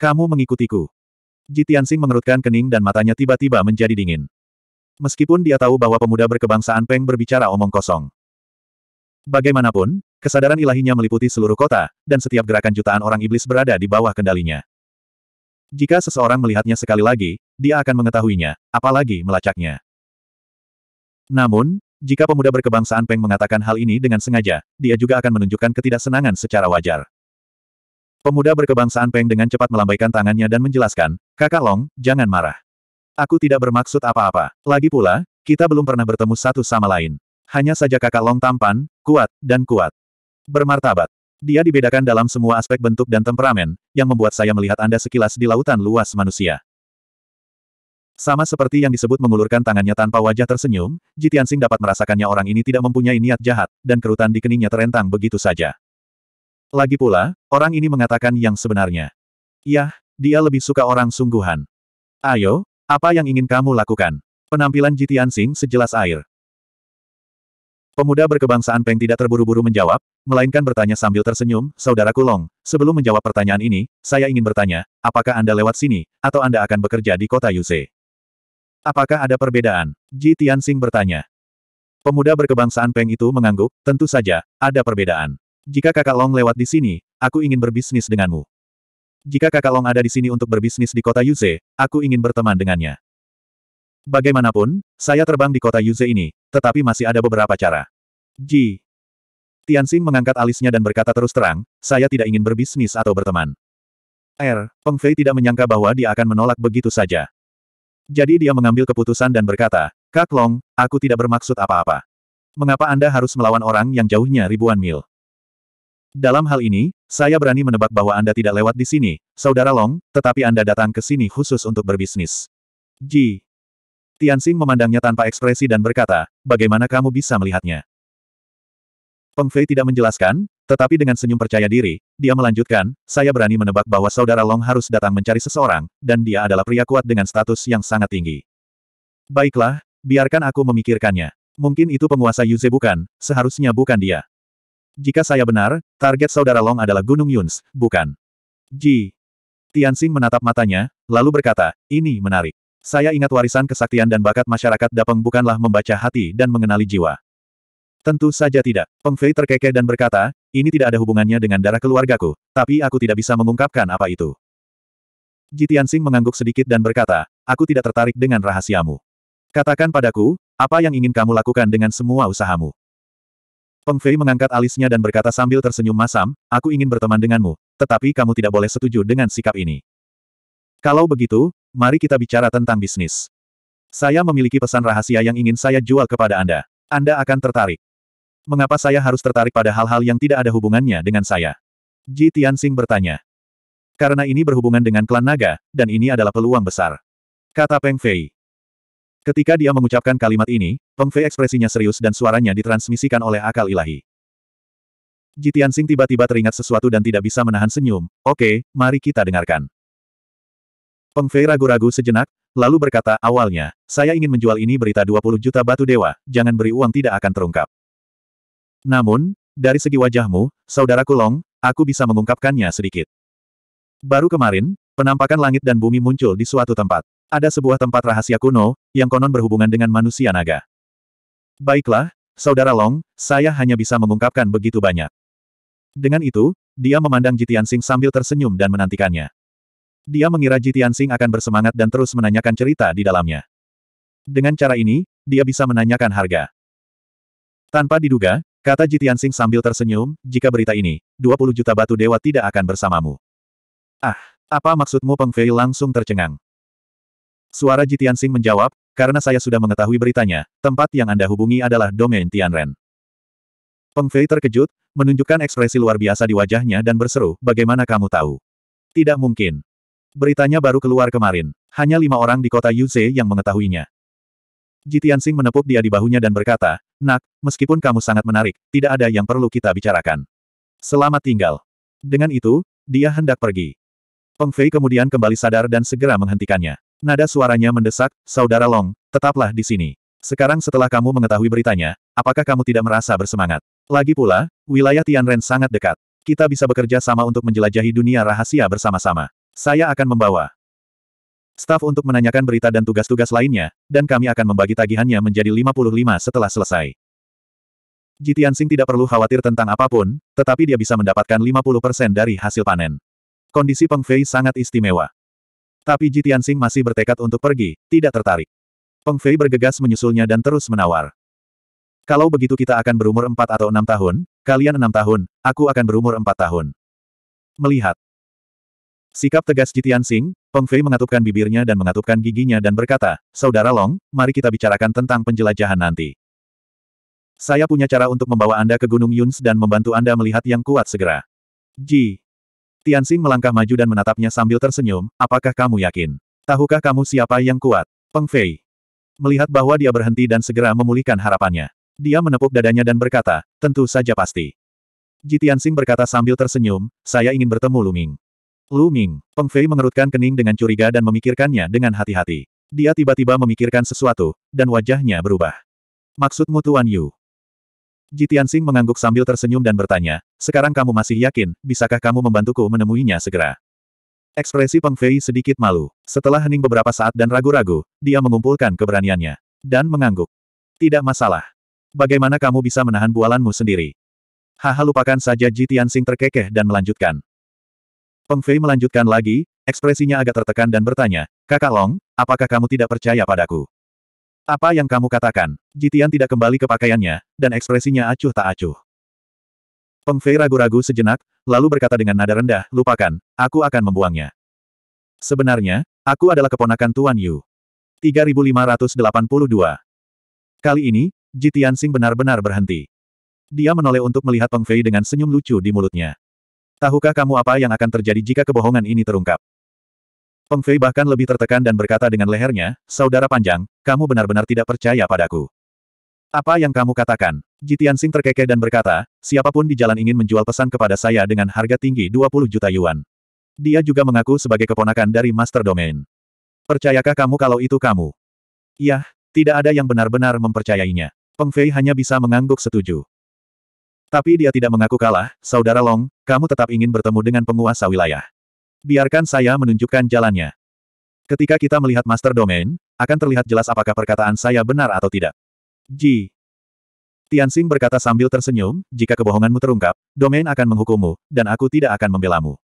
Kamu mengikutiku. Jitiansing mengerutkan kening dan matanya tiba-tiba menjadi dingin. Meskipun dia tahu bahwa pemuda berkebangsaan Peng berbicara omong kosong. Bagaimanapun, kesadaran ilahinya meliputi seluruh kota, dan setiap gerakan jutaan orang iblis berada di bawah kendalinya. Jika seseorang melihatnya sekali lagi, dia akan mengetahuinya, apalagi melacaknya. Namun, jika pemuda berkebangsaan Peng mengatakan hal ini dengan sengaja, dia juga akan menunjukkan ketidaksenangan secara wajar. Pemuda berkebangsaan Peng dengan cepat melambaikan tangannya dan menjelaskan, Kakak Long, jangan marah. Aku tidak bermaksud apa-apa. Lagi pula, kita belum pernah bertemu satu sama lain. Hanya saja kakak Long tampan, kuat, dan kuat. Bermartabat. Dia dibedakan dalam semua aspek bentuk dan temperamen, yang membuat saya melihat Anda sekilas di lautan luas manusia. Sama seperti yang disebut mengulurkan tangannya tanpa wajah tersenyum, Jitiansing dapat merasakannya orang ini tidak mempunyai niat jahat, dan kerutan di keningnya terentang begitu saja. Lagi pula, orang ini mengatakan yang sebenarnya. Yah, dia lebih suka orang sungguhan. Ayo, apa yang ingin kamu lakukan? Penampilan Jitian Sing sejelas air. Pemuda berkebangsaan Peng tidak terburu-buru menjawab, melainkan bertanya sambil tersenyum, Saudara Kulong, sebelum menjawab pertanyaan ini, saya ingin bertanya, apakah Anda lewat sini, atau Anda akan bekerja di kota Yuse? Apakah ada perbedaan? Ji Tianxing bertanya. Pemuda berkebangsaan Peng itu mengangguk, tentu saja, ada perbedaan. Jika kakak Long lewat di sini, aku ingin berbisnis denganmu. Jika kakak Long ada di sini untuk berbisnis di kota Yuze, aku ingin berteman dengannya. Bagaimanapun, saya terbang di kota Yuze ini, tetapi masih ada beberapa cara. Ji. Tianxing mengangkat alisnya dan berkata terus terang, saya tidak ingin berbisnis atau berteman. Er Peng Fei tidak menyangka bahwa dia akan menolak begitu saja. Jadi dia mengambil keputusan dan berkata, Kak Long, aku tidak bermaksud apa-apa. Mengapa Anda harus melawan orang yang jauhnya ribuan mil? Dalam hal ini, saya berani menebak bahwa Anda tidak lewat di sini, Saudara Long, tetapi Anda datang ke sini khusus untuk berbisnis. Ji. Tianxing memandangnya tanpa ekspresi dan berkata, bagaimana kamu bisa melihatnya? Peng Fei tidak menjelaskan, tetapi dengan senyum percaya diri, dia melanjutkan, saya berani menebak bahwa Saudara Long harus datang mencari seseorang, dan dia adalah pria kuat dengan status yang sangat tinggi. Baiklah, biarkan aku memikirkannya. Mungkin itu penguasa Yuze bukan, seharusnya bukan dia. Jika saya benar, target saudara Long adalah Gunung Yuns, bukan? Ji. Tianxing menatap matanya, lalu berkata, ini menarik. Saya ingat warisan kesaktian dan bakat masyarakat Dapeng bukanlah membaca hati dan mengenali jiwa. Tentu saja tidak. Peng Fei terkekeh dan berkata, ini tidak ada hubungannya dengan darah keluargaku, tapi aku tidak bisa mengungkapkan apa itu. Ji Tianxing mengangguk sedikit dan berkata, aku tidak tertarik dengan rahasiamu. Katakan padaku, apa yang ingin kamu lakukan dengan semua usahamu? Peng Fei mengangkat alisnya dan berkata sambil tersenyum masam, aku ingin berteman denganmu, tetapi kamu tidak boleh setuju dengan sikap ini. Kalau begitu, mari kita bicara tentang bisnis. Saya memiliki pesan rahasia yang ingin saya jual kepada Anda. Anda akan tertarik. Mengapa saya harus tertarik pada hal-hal yang tidak ada hubungannya dengan saya? Ji Tianxing bertanya. Karena ini berhubungan dengan klan naga, dan ini adalah peluang besar. Kata Peng Fei. Ketika dia mengucapkan kalimat ini, Peng Fei ekspresinya serius dan suaranya ditransmisikan oleh akal ilahi. Jitian Sing tiba-tiba teringat sesuatu dan tidak bisa menahan senyum. Oke, mari kita dengarkan. Peng Fei ragu-ragu sejenak, lalu berkata, awalnya, saya ingin menjual ini berita 20 juta batu dewa, jangan beri uang tidak akan terungkap. Namun, dari segi wajahmu, saudara Kulong, aku bisa mengungkapkannya sedikit. Baru kemarin, penampakan langit dan bumi muncul di suatu tempat. Ada sebuah tempat rahasia kuno, yang konon berhubungan dengan manusia naga. Baiklah, Saudara Long, saya hanya bisa mengungkapkan begitu banyak. Dengan itu, dia memandang Jitiansing sambil tersenyum dan menantikannya. Dia mengira Jitiansing akan bersemangat dan terus menanyakan cerita di dalamnya. Dengan cara ini, dia bisa menanyakan harga. Tanpa diduga, kata Jitiansing sambil tersenyum, jika berita ini, 20 juta batu dewa tidak akan bersamamu. Ah, apa maksudmu Peng Fei langsung tercengang. Suara Jitian Sing menjawab, karena saya sudah mengetahui beritanya, tempat yang Anda hubungi adalah domain Tianren. Peng Fei terkejut, menunjukkan ekspresi luar biasa di wajahnya dan berseru, bagaimana kamu tahu? Tidak mungkin. Beritanya baru keluar kemarin. Hanya lima orang di kota Yuze yang mengetahuinya. Jitian Sing menepuk dia di bahunya dan berkata, Nak, meskipun kamu sangat menarik, tidak ada yang perlu kita bicarakan. Selamat tinggal. Dengan itu, dia hendak pergi. Peng Fei kemudian kembali sadar dan segera menghentikannya. Nada suaranya mendesak, Saudara Long, tetaplah di sini. Sekarang setelah kamu mengetahui beritanya, apakah kamu tidak merasa bersemangat? Lagi pula, wilayah Tianren sangat dekat. Kita bisa bekerja sama untuk menjelajahi dunia rahasia bersama-sama. Saya akan membawa staf untuk menanyakan berita dan tugas-tugas lainnya, dan kami akan membagi tagihannya menjadi 55 setelah selesai. Jitian tidak perlu khawatir tentang apapun, tetapi dia bisa mendapatkan 50% dari hasil panen. Kondisi Peng Fei sangat istimewa. Tapi Jitian Tianxing masih bertekad untuk pergi, tidak tertarik. Peng Fei bergegas menyusulnya dan terus menawar. Kalau begitu kita akan berumur empat atau enam tahun, kalian enam tahun, aku akan berumur empat tahun. Melihat. Sikap tegas Jitian Tianxing, Peng Fei mengatupkan bibirnya dan mengatupkan giginya dan berkata, Saudara Long, mari kita bicarakan tentang penjelajahan nanti. Saya punya cara untuk membawa Anda ke Gunung Yuns dan membantu Anda melihat yang kuat segera. Ji. Tianxing melangkah maju dan menatapnya sambil tersenyum, apakah kamu yakin? Tahukah kamu siapa yang kuat? Peng Fei. Melihat bahwa dia berhenti dan segera memulihkan harapannya. Dia menepuk dadanya dan berkata, tentu saja pasti. Ji Tianxing berkata sambil tersenyum, saya ingin bertemu Lu Ming. Lu Ming, Peng Fei mengerutkan kening dengan curiga dan memikirkannya dengan hati-hati. Dia tiba-tiba memikirkan sesuatu, dan wajahnya berubah. Maksudmu Tuan Yu? Jitian Sing mengangguk sambil tersenyum dan bertanya, sekarang kamu masih yakin, bisakah kamu membantuku menemuinya segera? Ekspresi Peng Fei sedikit malu. Setelah hening beberapa saat dan ragu-ragu, dia mengumpulkan keberaniannya. Dan mengangguk. Tidak masalah. Bagaimana kamu bisa menahan bualanmu sendiri? Haha lupakan saja Jitiansing terkekeh dan melanjutkan. Peng Fei melanjutkan lagi, ekspresinya agak tertekan dan bertanya, Kakak Long, apakah kamu tidak percaya padaku? Apa yang kamu katakan? Jitian tidak kembali ke pakaiannya, dan ekspresinya acuh tak acuh. Peng Fei ragu-ragu sejenak, lalu berkata dengan nada rendah, lupakan, aku akan membuangnya. Sebenarnya, aku adalah keponakan Tuan Yu. 3582. Kali ini, Jitian Sing benar-benar berhenti. Dia menoleh untuk melihat Peng Fei dengan senyum lucu di mulutnya. Tahukah kamu apa yang akan terjadi jika kebohongan ini terungkap? Peng Fei bahkan lebih tertekan dan berkata dengan lehernya, Saudara panjang, kamu benar-benar tidak percaya padaku. Apa yang kamu katakan? Jitian Sing terkekeh dan berkata, siapapun di jalan ingin menjual pesan kepada saya dengan harga tinggi 20 juta yuan. Dia juga mengaku sebagai keponakan dari Master Domain. Percayakah kamu kalau itu kamu? Yah, tidak ada yang benar-benar mempercayainya. Peng Fei hanya bisa mengangguk setuju. Tapi dia tidak mengaku kalah, Saudara Long, kamu tetap ingin bertemu dengan penguasa wilayah. Biarkan saya menunjukkan jalannya. Ketika kita melihat Master Domain, akan terlihat jelas apakah perkataan saya benar atau tidak. Ji. Tianxing berkata sambil tersenyum, jika kebohonganmu terungkap, domain akan menghukummu, dan aku tidak akan membelamu.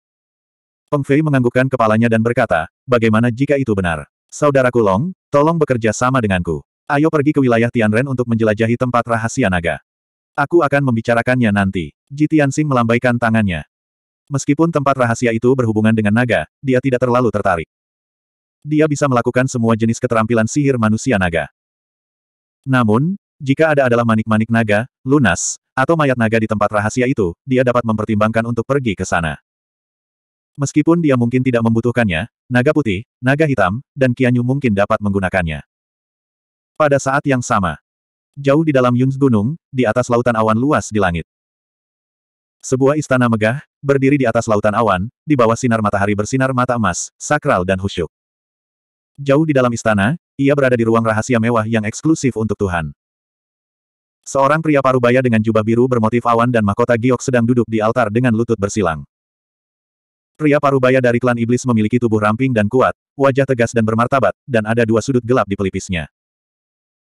Peng Fei menganggukkan kepalanya dan berkata, bagaimana jika itu benar? Saudaraku Long, tolong bekerja sama denganku. Ayo pergi ke wilayah Tianren untuk menjelajahi tempat rahasia naga. Aku akan membicarakannya nanti. Ji Tianxing melambaikan tangannya. Meskipun tempat rahasia itu berhubungan dengan naga, dia tidak terlalu tertarik. Dia bisa melakukan semua jenis keterampilan sihir manusia naga. Namun, jika ada adalah manik-manik naga, lunas, atau mayat naga di tempat rahasia itu, dia dapat mempertimbangkan untuk pergi ke sana. Meskipun dia mungkin tidak membutuhkannya, naga putih, naga hitam, dan Kianyu mungkin dapat menggunakannya. Pada saat yang sama, jauh di dalam Yunz Gunung, di atas lautan awan luas di langit. Sebuah istana megah, berdiri di atas lautan awan, di bawah sinar matahari bersinar mata emas, sakral dan khusyuk. Jauh di dalam istana, ia berada di ruang rahasia mewah yang eksklusif untuk Tuhan. Seorang pria parubaya dengan jubah biru bermotif awan dan mahkota giok sedang duduk di altar dengan lutut bersilang. Pria parubaya dari klan iblis memiliki tubuh ramping dan kuat, wajah tegas dan bermartabat, dan ada dua sudut gelap di pelipisnya.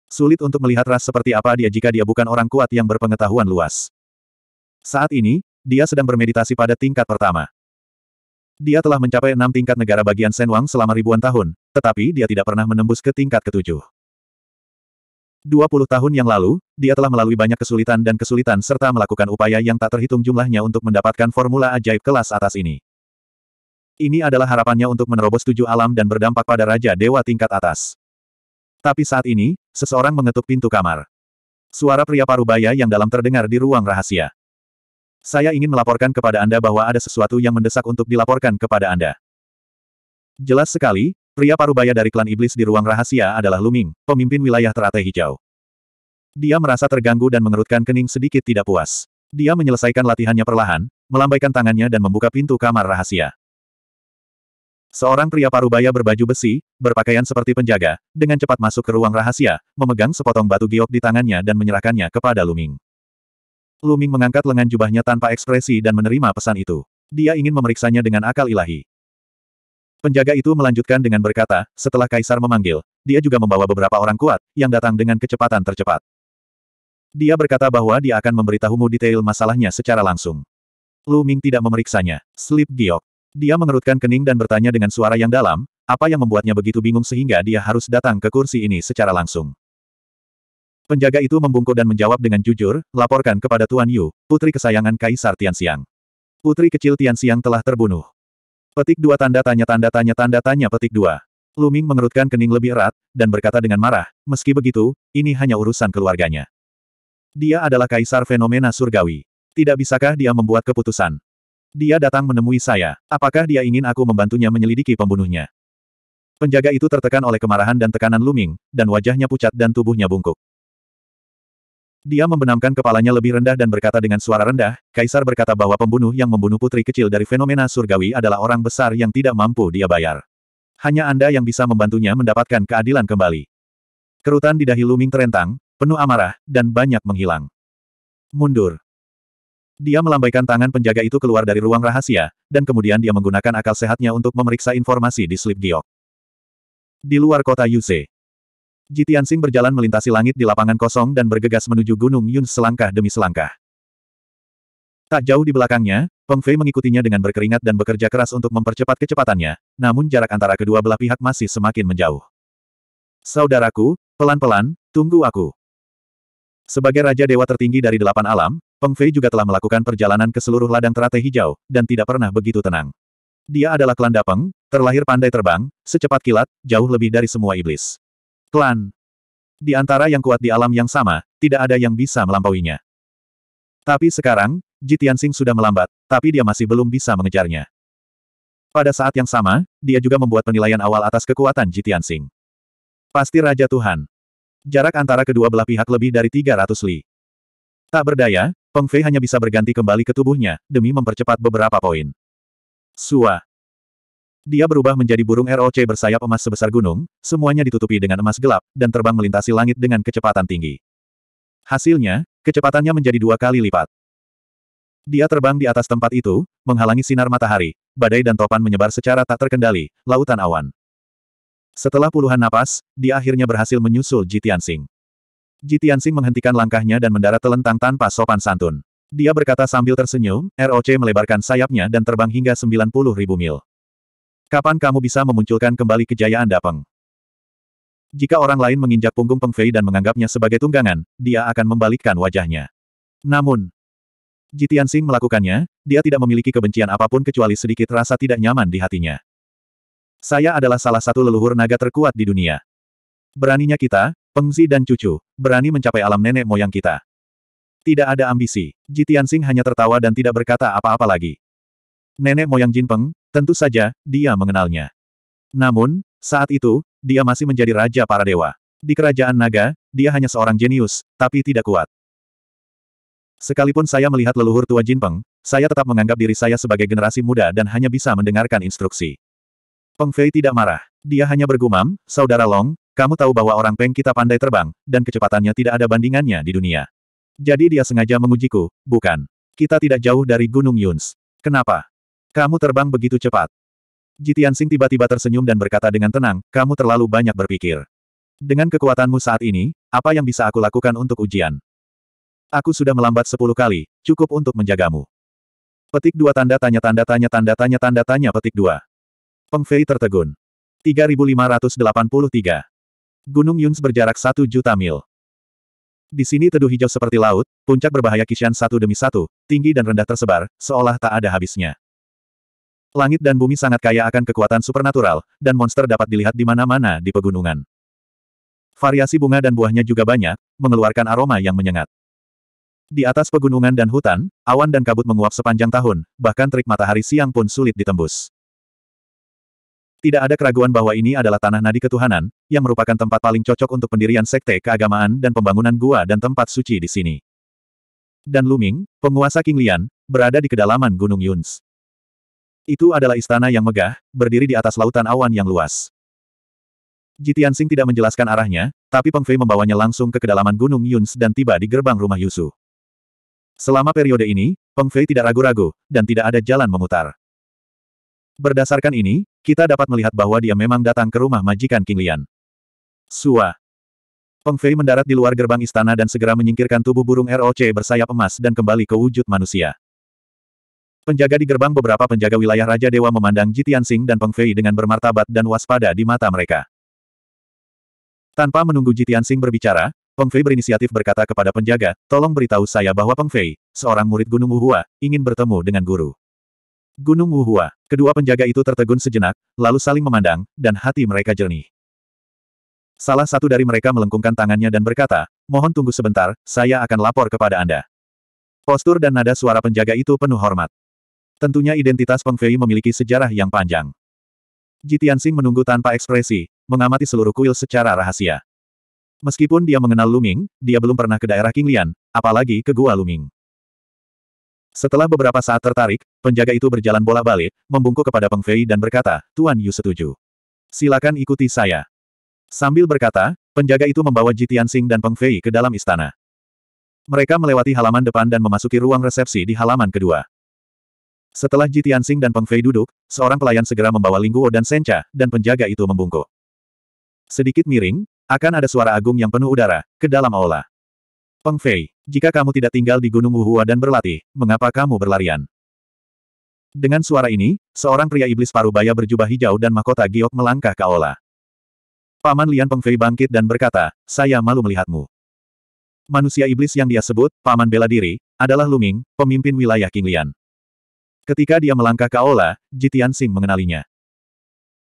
Sulit untuk melihat ras seperti apa dia jika dia bukan orang kuat yang berpengetahuan luas. Saat ini, dia sedang bermeditasi pada tingkat pertama. Dia telah mencapai enam tingkat negara bagian Senwang selama ribuan tahun, tetapi dia tidak pernah menembus ke tingkat ketujuh. dua puluh tahun yang lalu, dia telah melalui banyak kesulitan dan kesulitan serta melakukan upaya yang tak terhitung jumlahnya untuk mendapatkan formula ajaib kelas atas ini. Ini adalah harapannya untuk menerobos tujuh alam dan berdampak pada Raja Dewa tingkat atas. Tapi saat ini, seseorang mengetuk pintu kamar. Suara pria parubaya yang dalam terdengar di ruang rahasia. Saya ingin melaporkan kepada Anda bahwa ada sesuatu yang mendesak untuk dilaporkan kepada Anda. Jelas sekali, pria parubaya dari klan iblis di ruang rahasia adalah Luming, pemimpin wilayah teratai hijau. Dia merasa terganggu dan mengerutkan kening sedikit tidak puas. Dia menyelesaikan latihannya perlahan, melambaikan tangannya dan membuka pintu kamar rahasia. Seorang pria parubaya berbaju besi, berpakaian seperti penjaga, dengan cepat masuk ke ruang rahasia, memegang sepotong batu giok di tangannya dan menyerahkannya kepada Luming. Luming mengangkat lengan jubahnya tanpa ekspresi dan menerima pesan itu. Dia ingin memeriksanya dengan akal ilahi. Penjaga itu melanjutkan dengan berkata, setelah Kaisar memanggil, dia juga membawa beberapa orang kuat, yang datang dengan kecepatan tercepat. Dia berkata bahwa dia akan memberitahumu detail masalahnya secara langsung. Luming tidak memeriksanya. Slip giok. Dia mengerutkan kening dan bertanya dengan suara yang dalam, apa yang membuatnya begitu bingung sehingga dia harus datang ke kursi ini secara langsung. Penjaga itu membungkuk dan menjawab dengan jujur, laporkan kepada Tuan Yu, putri kesayangan Kaisar Tianxiang. Putri kecil Tianxiang telah terbunuh. Petik dua tanda tanya tanda tanya tanda tanya petik dua. Luming mengerutkan kening lebih erat, dan berkata dengan marah, meski begitu, ini hanya urusan keluarganya. Dia adalah Kaisar Fenomena Surgawi. Tidak bisakah dia membuat keputusan? Dia datang menemui saya. Apakah dia ingin aku membantunya menyelidiki pembunuhnya? Penjaga itu tertekan oleh kemarahan dan tekanan Luming, dan wajahnya pucat dan tubuhnya bungkuk. Dia membenamkan kepalanya lebih rendah dan berkata dengan suara rendah, Kaisar berkata bahwa pembunuh yang membunuh putri kecil dari fenomena surgawi adalah orang besar yang tidak mampu dia bayar. Hanya Anda yang bisa membantunya mendapatkan keadilan kembali. Kerutan di dahi Luming terentang, penuh amarah, dan banyak menghilang. Mundur. Dia melambaikan tangan penjaga itu keluar dari ruang rahasia, dan kemudian dia menggunakan akal sehatnya untuk memeriksa informasi di slip giok. Di luar kota Yuse, Jitian Sing berjalan melintasi langit di lapangan kosong dan bergegas menuju Gunung Yun selangkah demi selangkah. Tak jauh di belakangnya, Peng Fei mengikutinya dengan berkeringat dan bekerja keras untuk mempercepat kecepatannya, namun jarak antara kedua belah pihak masih semakin menjauh. Saudaraku, pelan-pelan, tunggu aku. Sebagai Raja Dewa tertinggi dari delapan alam, Peng Fei juga telah melakukan perjalanan ke seluruh ladang teratai hijau, dan tidak pernah begitu tenang. Dia adalah klan Dapeng, terlahir pandai terbang, secepat kilat, jauh lebih dari semua iblis. Klan. Di antara yang kuat di alam yang sama, tidak ada yang bisa melampauinya. Tapi sekarang, Jitian Sing sudah melambat, tapi dia masih belum bisa mengejarnya. Pada saat yang sama, dia juga membuat penilaian awal atas kekuatan Jitian Sing. Pasti Raja Tuhan. Jarak antara kedua belah pihak lebih dari 300 li. Tak berdaya, Peng Fei hanya bisa berganti kembali ke tubuhnya, demi mempercepat beberapa poin. Suah. Dia berubah menjadi burung ROC bersayap emas sebesar gunung, semuanya ditutupi dengan emas gelap, dan terbang melintasi langit dengan kecepatan tinggi. Hasilnya, kecepatannya menjadi dua kali lipat. Dia terbang di atas tempat itu, menghalangi sinar matahari, badai dan topan menyebar secara tak terkendali, lautan awan. Setelah puluhan napas, dia akhirnya berhasil menyusul Jitian Jitiansing menghentikan langkahnya dan mendarat telentang tanpa sopan santun. Dia berkata sambil tersenyum, ROC melebarkan sayapnya dan terbang hingga 90 ribu mil. Kapan kamu bisa memunculkan kembali kejayaan Dapeng? Jika orang lain menginjak punggung Peng Fei dan menganggapnya sebagai tunggangan, dia akan membalikkan wajahnya. Namun, Jitian Sing melakukannya, dia tidak memiliki kebencian apapun kecuali sedikit rasa tidak nyaman di hatinya. Saya adalah salah satu leluhur naga terkuat di dunia. Beraninya kita, Pengzi dan cucu, berani mencapai alam nenek moyang kita. Tidak ada ambisi. Jitian Sing hanya tertawa dan tidak berkata apa-apa lagi. Nenek moyang Jin Peng? Tentu saja, dia mengenalnya. Namun, saat itu, dia masih menjadi raja para dewa. Di kerajaan naga, dia hanya seorang jenius, tapi tidak kuat. Sekalipun saya melihat leluhur tua Jinpeng, saya tetap menganggap diri saya sebagai generasi muda dan hanya bisa mendengarkan instruksi. Peng Fei tidak marah. Dia hanya bergumam, Saudara Long, kamu tahu bahwa orang Peng kita pandai terbang, dan kecepatannya tidak ada bandingannya di dunia. Jadi dia sengaja mengujiku, bukan? Kita tidak jauh dari Gunung Yuns. Kenapa? Kamu terbang begitu cepat. Jitian Sing tiba-tiba tersenyum dan berkata dengan tenang, kamu terlalu banyak berpikir. Dengan kekuatanmu saat ini, apa yang bisa aku lakukan untuk ujian? Aku sudah melambat sepuluh kali, cukup untuk menjagamu. Petik dua tanda tanya tanda tanya tanda tanya tanda tanya petik dua. Peng Fei tertegun. 3583. Gunung Yuns berjarak satu juta mil. Di sini teduh hijau seperti laut, puncak berbahaya kishan satu demi satu, tinggi dan rendah tersebar, seolah tak ada habisnya. Langit dan bumi sangat kaya akan kekuatan supernatural, dan monster dapat dilihat di mana-mana di pegunungan. Variasi bunga dan buahnya juga banyak, mengeluarkan aroma yang menyengat. Di atas pegunungan dan hutan, awan dan kabut menguap sepanjang tahun, bahkan terik matahari siang pun sulit ditembus. Tidak ada keraguan bahwa ini adalah tanah nadi ketuhanan, yang merupakan tempat paling cocok untuk pendirian sekte keagamaan dan pembangunan gua dan tempat suci di sini. Dan Luming, penguasa King Lian, berada di kedalaman Gunung Yuns. Itu adalah istana yang megah, berdiri di atas lautan awan yang luas. Jitian tidak menjelaskan arahnya, tapi Peng Fei membawanya langsung ke kedalaman Gunung Yuns dan tiba di gerbang rumah Yusu. Selama periode ini, Peng Fei tidak ragu-ragu, dan tidak ada jalan memutar. Berdasarkan ini, kita dapat melihat bahwa dia memang datang ke rumah majikan King Lian. Sua. Peng Fei mendarat di luar gerbang istana dan segera menyingkirkan tubuh burung ROC bersayap emas dan kembali ke wujud manusia. Penjaga di gerbang beberapa penjaga wilayah Raja Dewa memandang Jitian Jitiansing dan Peng Fei dengan bermartabat dan waspada di mata mereka. Tanpa menunggu Jitian Jitiansing berbicara, Peng Fei berinisiatif berkata kepada penjaga, tolong beritahu saya bahwa Peng Fei, seorang murid Gunung Wuhua, ingin bertemu dengan guru. Gunung Wuhua, kedua penjaga itu tertegun sejenak, lalu saling memandang, dan hati mereka jernih. Salah satu dari mereka melengkungkan tangannya dan berkata, mohon tunggu sebentar, saya akan lapor kepada Anda. Postur dan nada suara penjaga itu penuh hormat. Tentunya identitas Peng Fei memiliki sejarah yang panjang. Jitiansing menunggu tanpa ekspresi, mengamati seluruh kuil secara rahasia. Meskipun dia mengenal Luming, dia belum pernah ke daerah Qinglian, apalagi ke Gua Luming. Setelah beberapa saat tertarik, penjaga itu berjalan bola-balik, membungkuk kepada Peng Fei dan berkata, Tuan Yu setuju. Silakan ikuti saya. Sambil berkata, penjaga itu membawa Jitiansing dan Peng Fei ke dalam istana. Mereka melewati halaman depan dan memasuki ruang resepsi di halaman kedua. Setelah Ji Tianxing dan Peng Fei duduk, seorang pelayan segera membawa Lingguo dan Sencha, dan penjaga itu membungkuk. Sedikit miring, akan ada suara agung yang penuh udara, ke dalam aula. Peng Fei, jika kamu tidak tinggal di Gunung Wuhua dan berlatih, mengapa kamu berlarian? Dengan suara ini, seorang pria iblis paruh baya berjubah hijau dan mahkota giok melangkah ke aula. Paman Lian Peng Fei bangkit dan berkata, saya malu melihatmu manusia iblis yang dia sebut, Paman Bela Diri, adalah Luming, pemimpin wilayah King Lian." Ketika dia melangkah ke aula, Jitian Sing mengenalinya.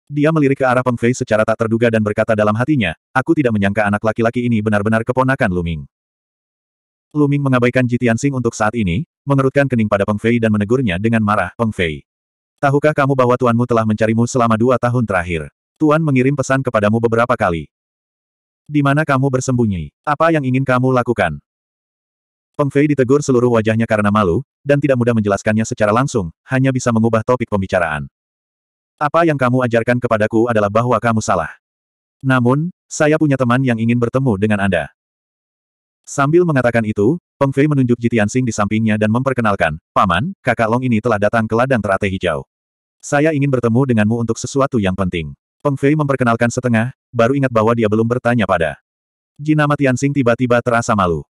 Dia melirik ke arah Peng Fei secara tak terduga dan berkata dalam hatinya, aku tidak menyangka anak laki-laki ini benar-benar keponakan Luming. Luming mengabaikan Jitian Sing untuk saat ini, mengerutkan kening pada Peng Fei dan menegurnya dengan marah, Peng Fei. Tahukah kamu bahwa tuanmu telah mencarimu selama dua tahun terakhir? Tuan mengirim pesan kepadamu beberapa kali. Di mana kamu bersembunyi? Apa yang ingin kamu lakukan? Feng Fei ditegur seluruh wajahnya karena malu, dan tidak mudah menjelaskannya secara langsung, hanya bisa mengubah topik pembicaraan. Apa yang kamu ajarkan kepadaku adalah bahwa kamu salah. Namun, saya punya teman yang ingin bertemu dengan Anda. Sambil mengatakan itu, Peng Fei menunjuk Jitiansing di sampingnya dan memperkenalkan, Paman, kakak Long ini telah datang ke ladang terate hijau. Saya ingin bertemu denganmu untuk sesuatu yang penting. Peng Fei memperkenalkan setengah, baru ingat bahwa dia belum bertanya pada. Jinama Tiansing tiba-tiba terasa malu.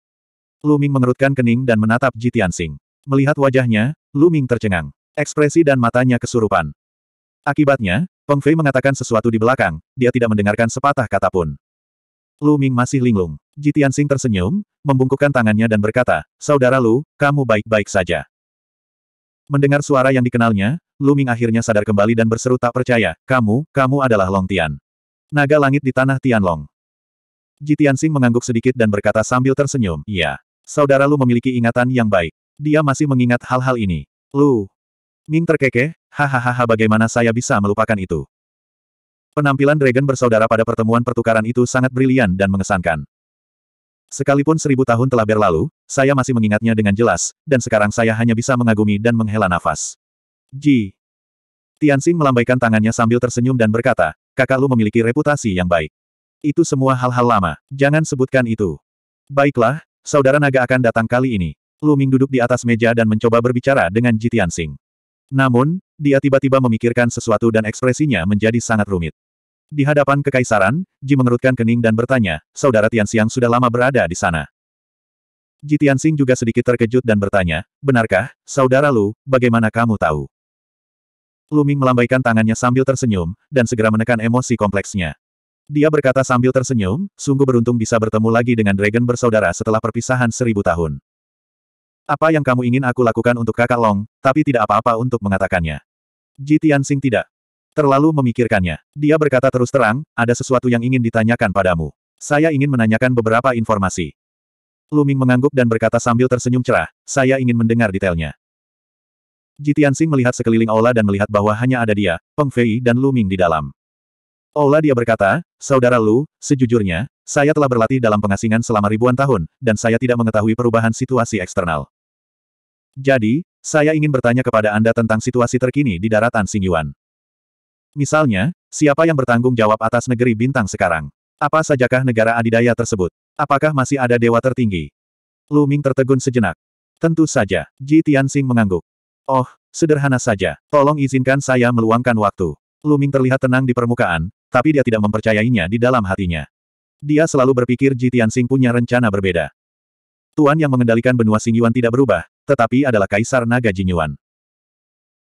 Lu Ming mengerutkan kening dan menatap Ji Tianxing. Melihat wajahnya, Lu Ming tercengang. Ekspresi dan matanya kesurupan. Akibatnya, Peng Fei mengatakan sesuatu di belakang, dia tidak mendengarkan sepatah kata pun. Lu Ming masih linglung. Ji Tianxing tersenyum, membungkukkan tangannya dan berkata, Saudara Lu, kamu baik-baik saja. Mendengar suara yang dikenalnya, Lu Ming akhirnya sadar kembali dan berseru tak percaya, kamu, kamu adalah Long Tian. Naga langit di tanah Tianlong. Ji Tianxing mengangguk sedikit dan berkata sambil tersenyum, iya. Saudara Lu memiliki ingatan yang baik. Dia masih mengingat hal-hal ini. Lu. Ming terkekeh, hahaha bagaimana saya bisa melupakan itu. Penampilan Dragon bersaudara pada pertemuan pertukaran itu sangat brilian dan mengesankan. Sekalipun seribu tahun telah berlalu, saya masih mengingatnya dengan jelas, dan sekarang saya hanya bisa mengagumi dan menghela nafas. Ji. Tianxing melambaikan tangannya sambil tersenyum dan berkata, kakak lu memiliki reputasi yang baik. Itu semua hal-hal lama, jangan sebutkan itu. Baiklah, Saudara naga akan datang kali ini. Lu Ming duduk di atas meja dan mencoba berbicara dengan Ji Tianxing. Namun, dia tiba-tiba memikirkan sesuatu dan ekspresinya menjadi sangat rumit. Di hadapan kekaisaran, Ji mengerutkan kening dan bertanya, Saudara Tianxiang sudah lama berada di sana. Ji Tianxing juga sedikit terkejut dan bertanya, Benarkah, Saudara Lu, bagaimana kamu tahu? Lu Ming melambaikan tangannya sambil tersenyum, dan segera menekan emosi kompleksnya. Dia berkata sambil tersenyum, sungguh beruntung bisa bertemu lagi dengan Dragon bersaudara setelah perpisahan seribu tahun. Apa yang kamu ingin aku lakukan untuk kakak Long, tapi tidak apa-apa untuk mengatakannya. Ji tidak. Terlalu memikirkannya. Dia berkata terus terang, ada sesuatu yang ingin ditanyakan padamu. Saya ingin menanyakan beberapa informasi. Luming mengangguk dan berkata sambil tersenyum cerah, saya ingin mendengar detailnya. Ji melihat sekeliling aula dan melihat bahwa hanya ada dia, Peng Fei dan Luming di dalam. Ola dia berkata, Saudara Lu, sejujurnya, saya telah berlatih dalam pengasingan selama ribuan tahun, dan saya tidak mengetahui perubahan situasi eksternal. Jadi, saya ingin bertanya kepada Anda tentang situasi terkini di daratan Sinyuan. Misalnya, siapa yang bertanggung jawab atas negeri bintang sekarang? Apa sajakah negara adidaya tersebut? Apakah masih ada dewa tertinggi? Lu Ming tertegun sejenak. Tentu saja, Ji Tianxing mengangguk. Oh, sederhana saja. Tolong izinkan saya meluangkan waktu. Lu Ming terlihat tenang di permukaan, tapi dia tidak mempercayainya di dalam hatinya. Dia selalu berpikir Ji Tianxing punya rencana berbeda. Tuan yang mengendalikan benua Singyuan tidak berubah, tetapi adalah Kaisar Naga Jinyuan.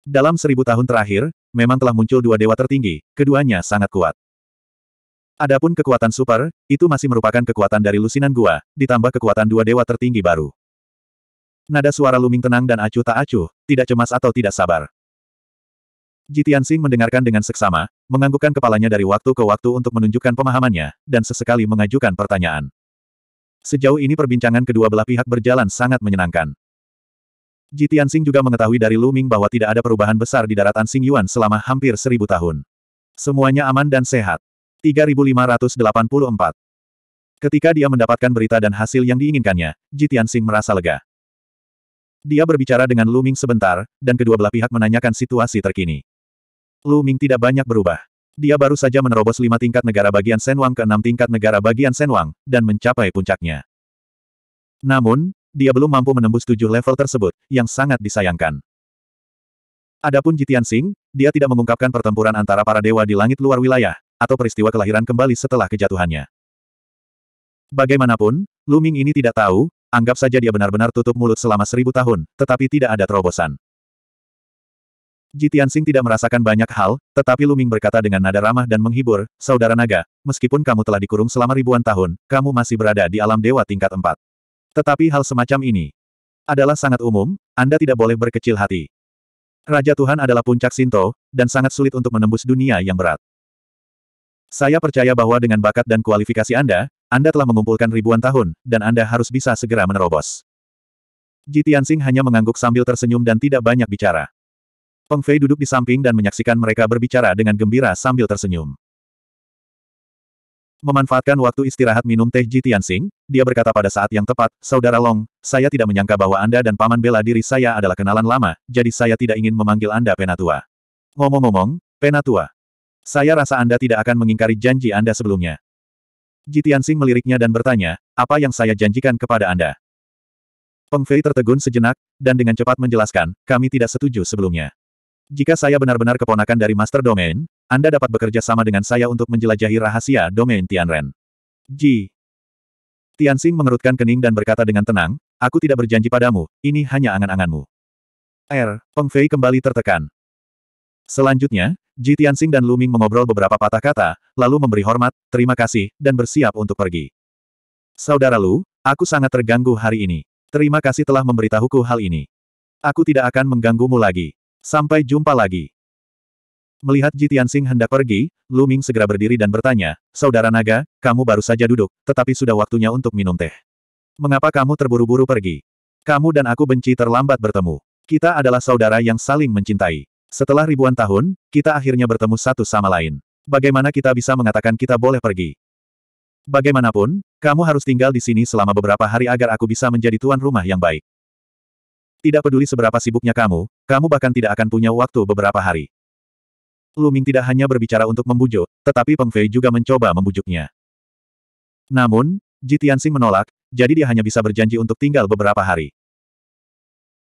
Dalam seribu tahun terakhir, memang telah muncul dua dewa tertinggi, keduanya sangat kuat. Adapun kekuatan super, itu masih merupakan kekuatan dari lusinan gua, ditambah kekuatan dua dewa tertinggi baru. Nada suara Luming tenang dan acuh tak acuh, tidak cemas atau tidak sabar. Jitian Sing mendengarkan dengan seksama, menganggukkan kepalanya dari waktu ke waktu untuk menunjukkan pemahamannya, dan sesekali mengajukan pertanyaan. Sejauh ini perbincangan kedua belah pihak berjalan sangat menyenangkan. Jitian Sing juga mengetahui dari Lu Ming bahwa tidak ada perubahan besar di daratan Sing Yuan selama hampir seribu tahun. Semuanya aman dan sehat. 3584 Ketika dia mendapatkan berita dan hasil yang diinginkannya, Jitian Sing merasa lega. Dia berbicara dengan Lu Ming sebentar, dan kedua belah pihak menanyakan situasi terkini. Lu Ming tidak banyak berubah. Dia baru saja menerobos lima tingkat negara bagian Senwang ke enam tingkat negara bagian Senwang, dan mencapai puncaknya. Namun, dia belum mampu menembus tujuh level tersebut, yang sangat disayangkan. Adapun Jitian Sing, dia tidak mengungkapkan pertempuran antara para dewa di langit luar wilayah, atau peristiwa kelahiran kembali setelah kejatuhannya. Bagaimanapun, Luming ini tidak tahu, anggap saja dia benar-benar tutup mulut selama seribu tahun, tetapi tidak ada terobosan. Jitiansing tidak merasakan banyak hal, tetapi Luming berkata dengan nada ramah dan menghibur, Saudara Naga, meskipun kamu telah dikurung selama ribuan tahun, kamu masih berada di alam dewa tingkat empat. Tetapi hal semacam ini adalah sangat umum, Anda tidak boleh berkecil hati. Raja Tuhan adalah puncak Sinto, dan sangat sulit untuk menembus dunia yang berat. Saya percaya bahwa dengan bakat dan kualifikasi Anda, Anda telah mengumpulkan ribuan tahun, dan Anda harus bisa segera menerobos. Jitiansing hanya mengangguk sambil tersenyum dan tidak banyak bicara. Peng Fei duduk di samping dan menyaksikan mereka berbicara dengan gembira sambil tersenyum. Memanfaatkan waktu istirahat minum teh Ji Tianxing, dia berkata pada saat yang tepat, Saudara Long, saya tidak menyangka bahwa Anda dan Paman bela diri saya adalah kenalan lama, jadi saya tidak ingin memanggil Anda Penatua. Ngomong-ngomong, Penatua. Saya rasa Anda tidak akan mengingkari janji Anda sebelumnya. Ji Tianxing meliriknya dan bertanya, apa yang saya janjikan kepada Anda? Peng Fei tertegun sejenak, dan dengan cepat menjelaskan, kami tidak setuju sebelumnya. Jika saya benar-benar keponakan dari Master Domain, Anda dapat bekerja sama dengan saya untuk menjelajahi rahasia Domain Tianren. Ji. Tianxing mengerutkan kening dan berkata dengan tenang, Aku tidak berjanji padamu, ini hanya angan-anganmu. R. Er, Peng Fei kembali tertekan. Selanjutnya, Ji Tianxing dan Lu Ming mengobrol beberapa patah kata, lalu memberi hormat, terima kasih, dan bersiap untuk pergi. Saudara Lu, aku sangat terganggu hari ini. Terima kasih telah memberitahuku hal ini. Aku tidak akan mengganggumu lagi. Sampai jumpa lagi. Melihat Ji Tianxing hendak pergi, Lu Ming segera berdiri dan bertanya, Saudara Naga, kamu baru saja duduk, tetapi sudah waktunya untuk minum teh. Mengapa kamu terburu-buru pergi? Kamu dan aku benci terlambat bertemu. Kita adalah saudara yang saling mencintai. Setelah ribuan tahun, kita akhirnya bertemu satu sama lain. Bagaimana kita bisa mengatakan kita boleh pergi? Bagaimanapun, kamu harus tinggal di sini selama beberapa hari agar aku bisa menjadi tuan rumah yang baik. Tidak peduli seberapa sibuknya kamu, kamu bahkan tidak akan punya waktu beberapa hari. Lu Ming tidak hanya berbicara untuk membujuk, tetapi Peng Fei juga mencoba membujuknya. Namun, Ji Tianxing menolak, jadi dia hanya bisa berjanji untuk tinggal beberapa hari.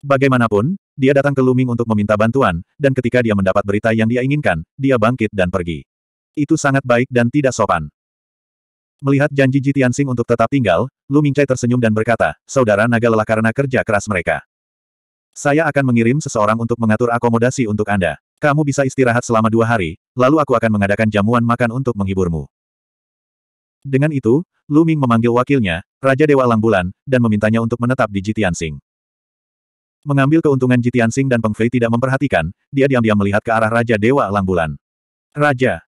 Bagaimanapun, dia datang ke Luming untuk meminta bantuan, dan ketika dia mendapat berita yang dia inginkan, dia bangkit dan pergi. Itu sangat baik dan tidak sopan. Melihat janji Ji Tianxing untuk tetap tinggal, Lu Mingcai tersenyum dan berkata, Saudara naga lelah karena kerja keras mereka. Saya akan mengirim seseorang untuk mengatur akomodasi untuk Anda. Kamu bisa istirahat selama dua hari, lalu aku akan mengadakan jamuan makan untuk menghiburmu. Dengan itu, Lu Ming memanggil wakilnya, Raja Dewa Langbulan, Bulan, dan memintanya untuk menetap di Jitiansing. Mengambil keuntungan Jitiansing dan Peng Fei tidak memperhatikan, dia diam-diam melihat ke arah Raja Dewa Langbulan. Bulan. Raja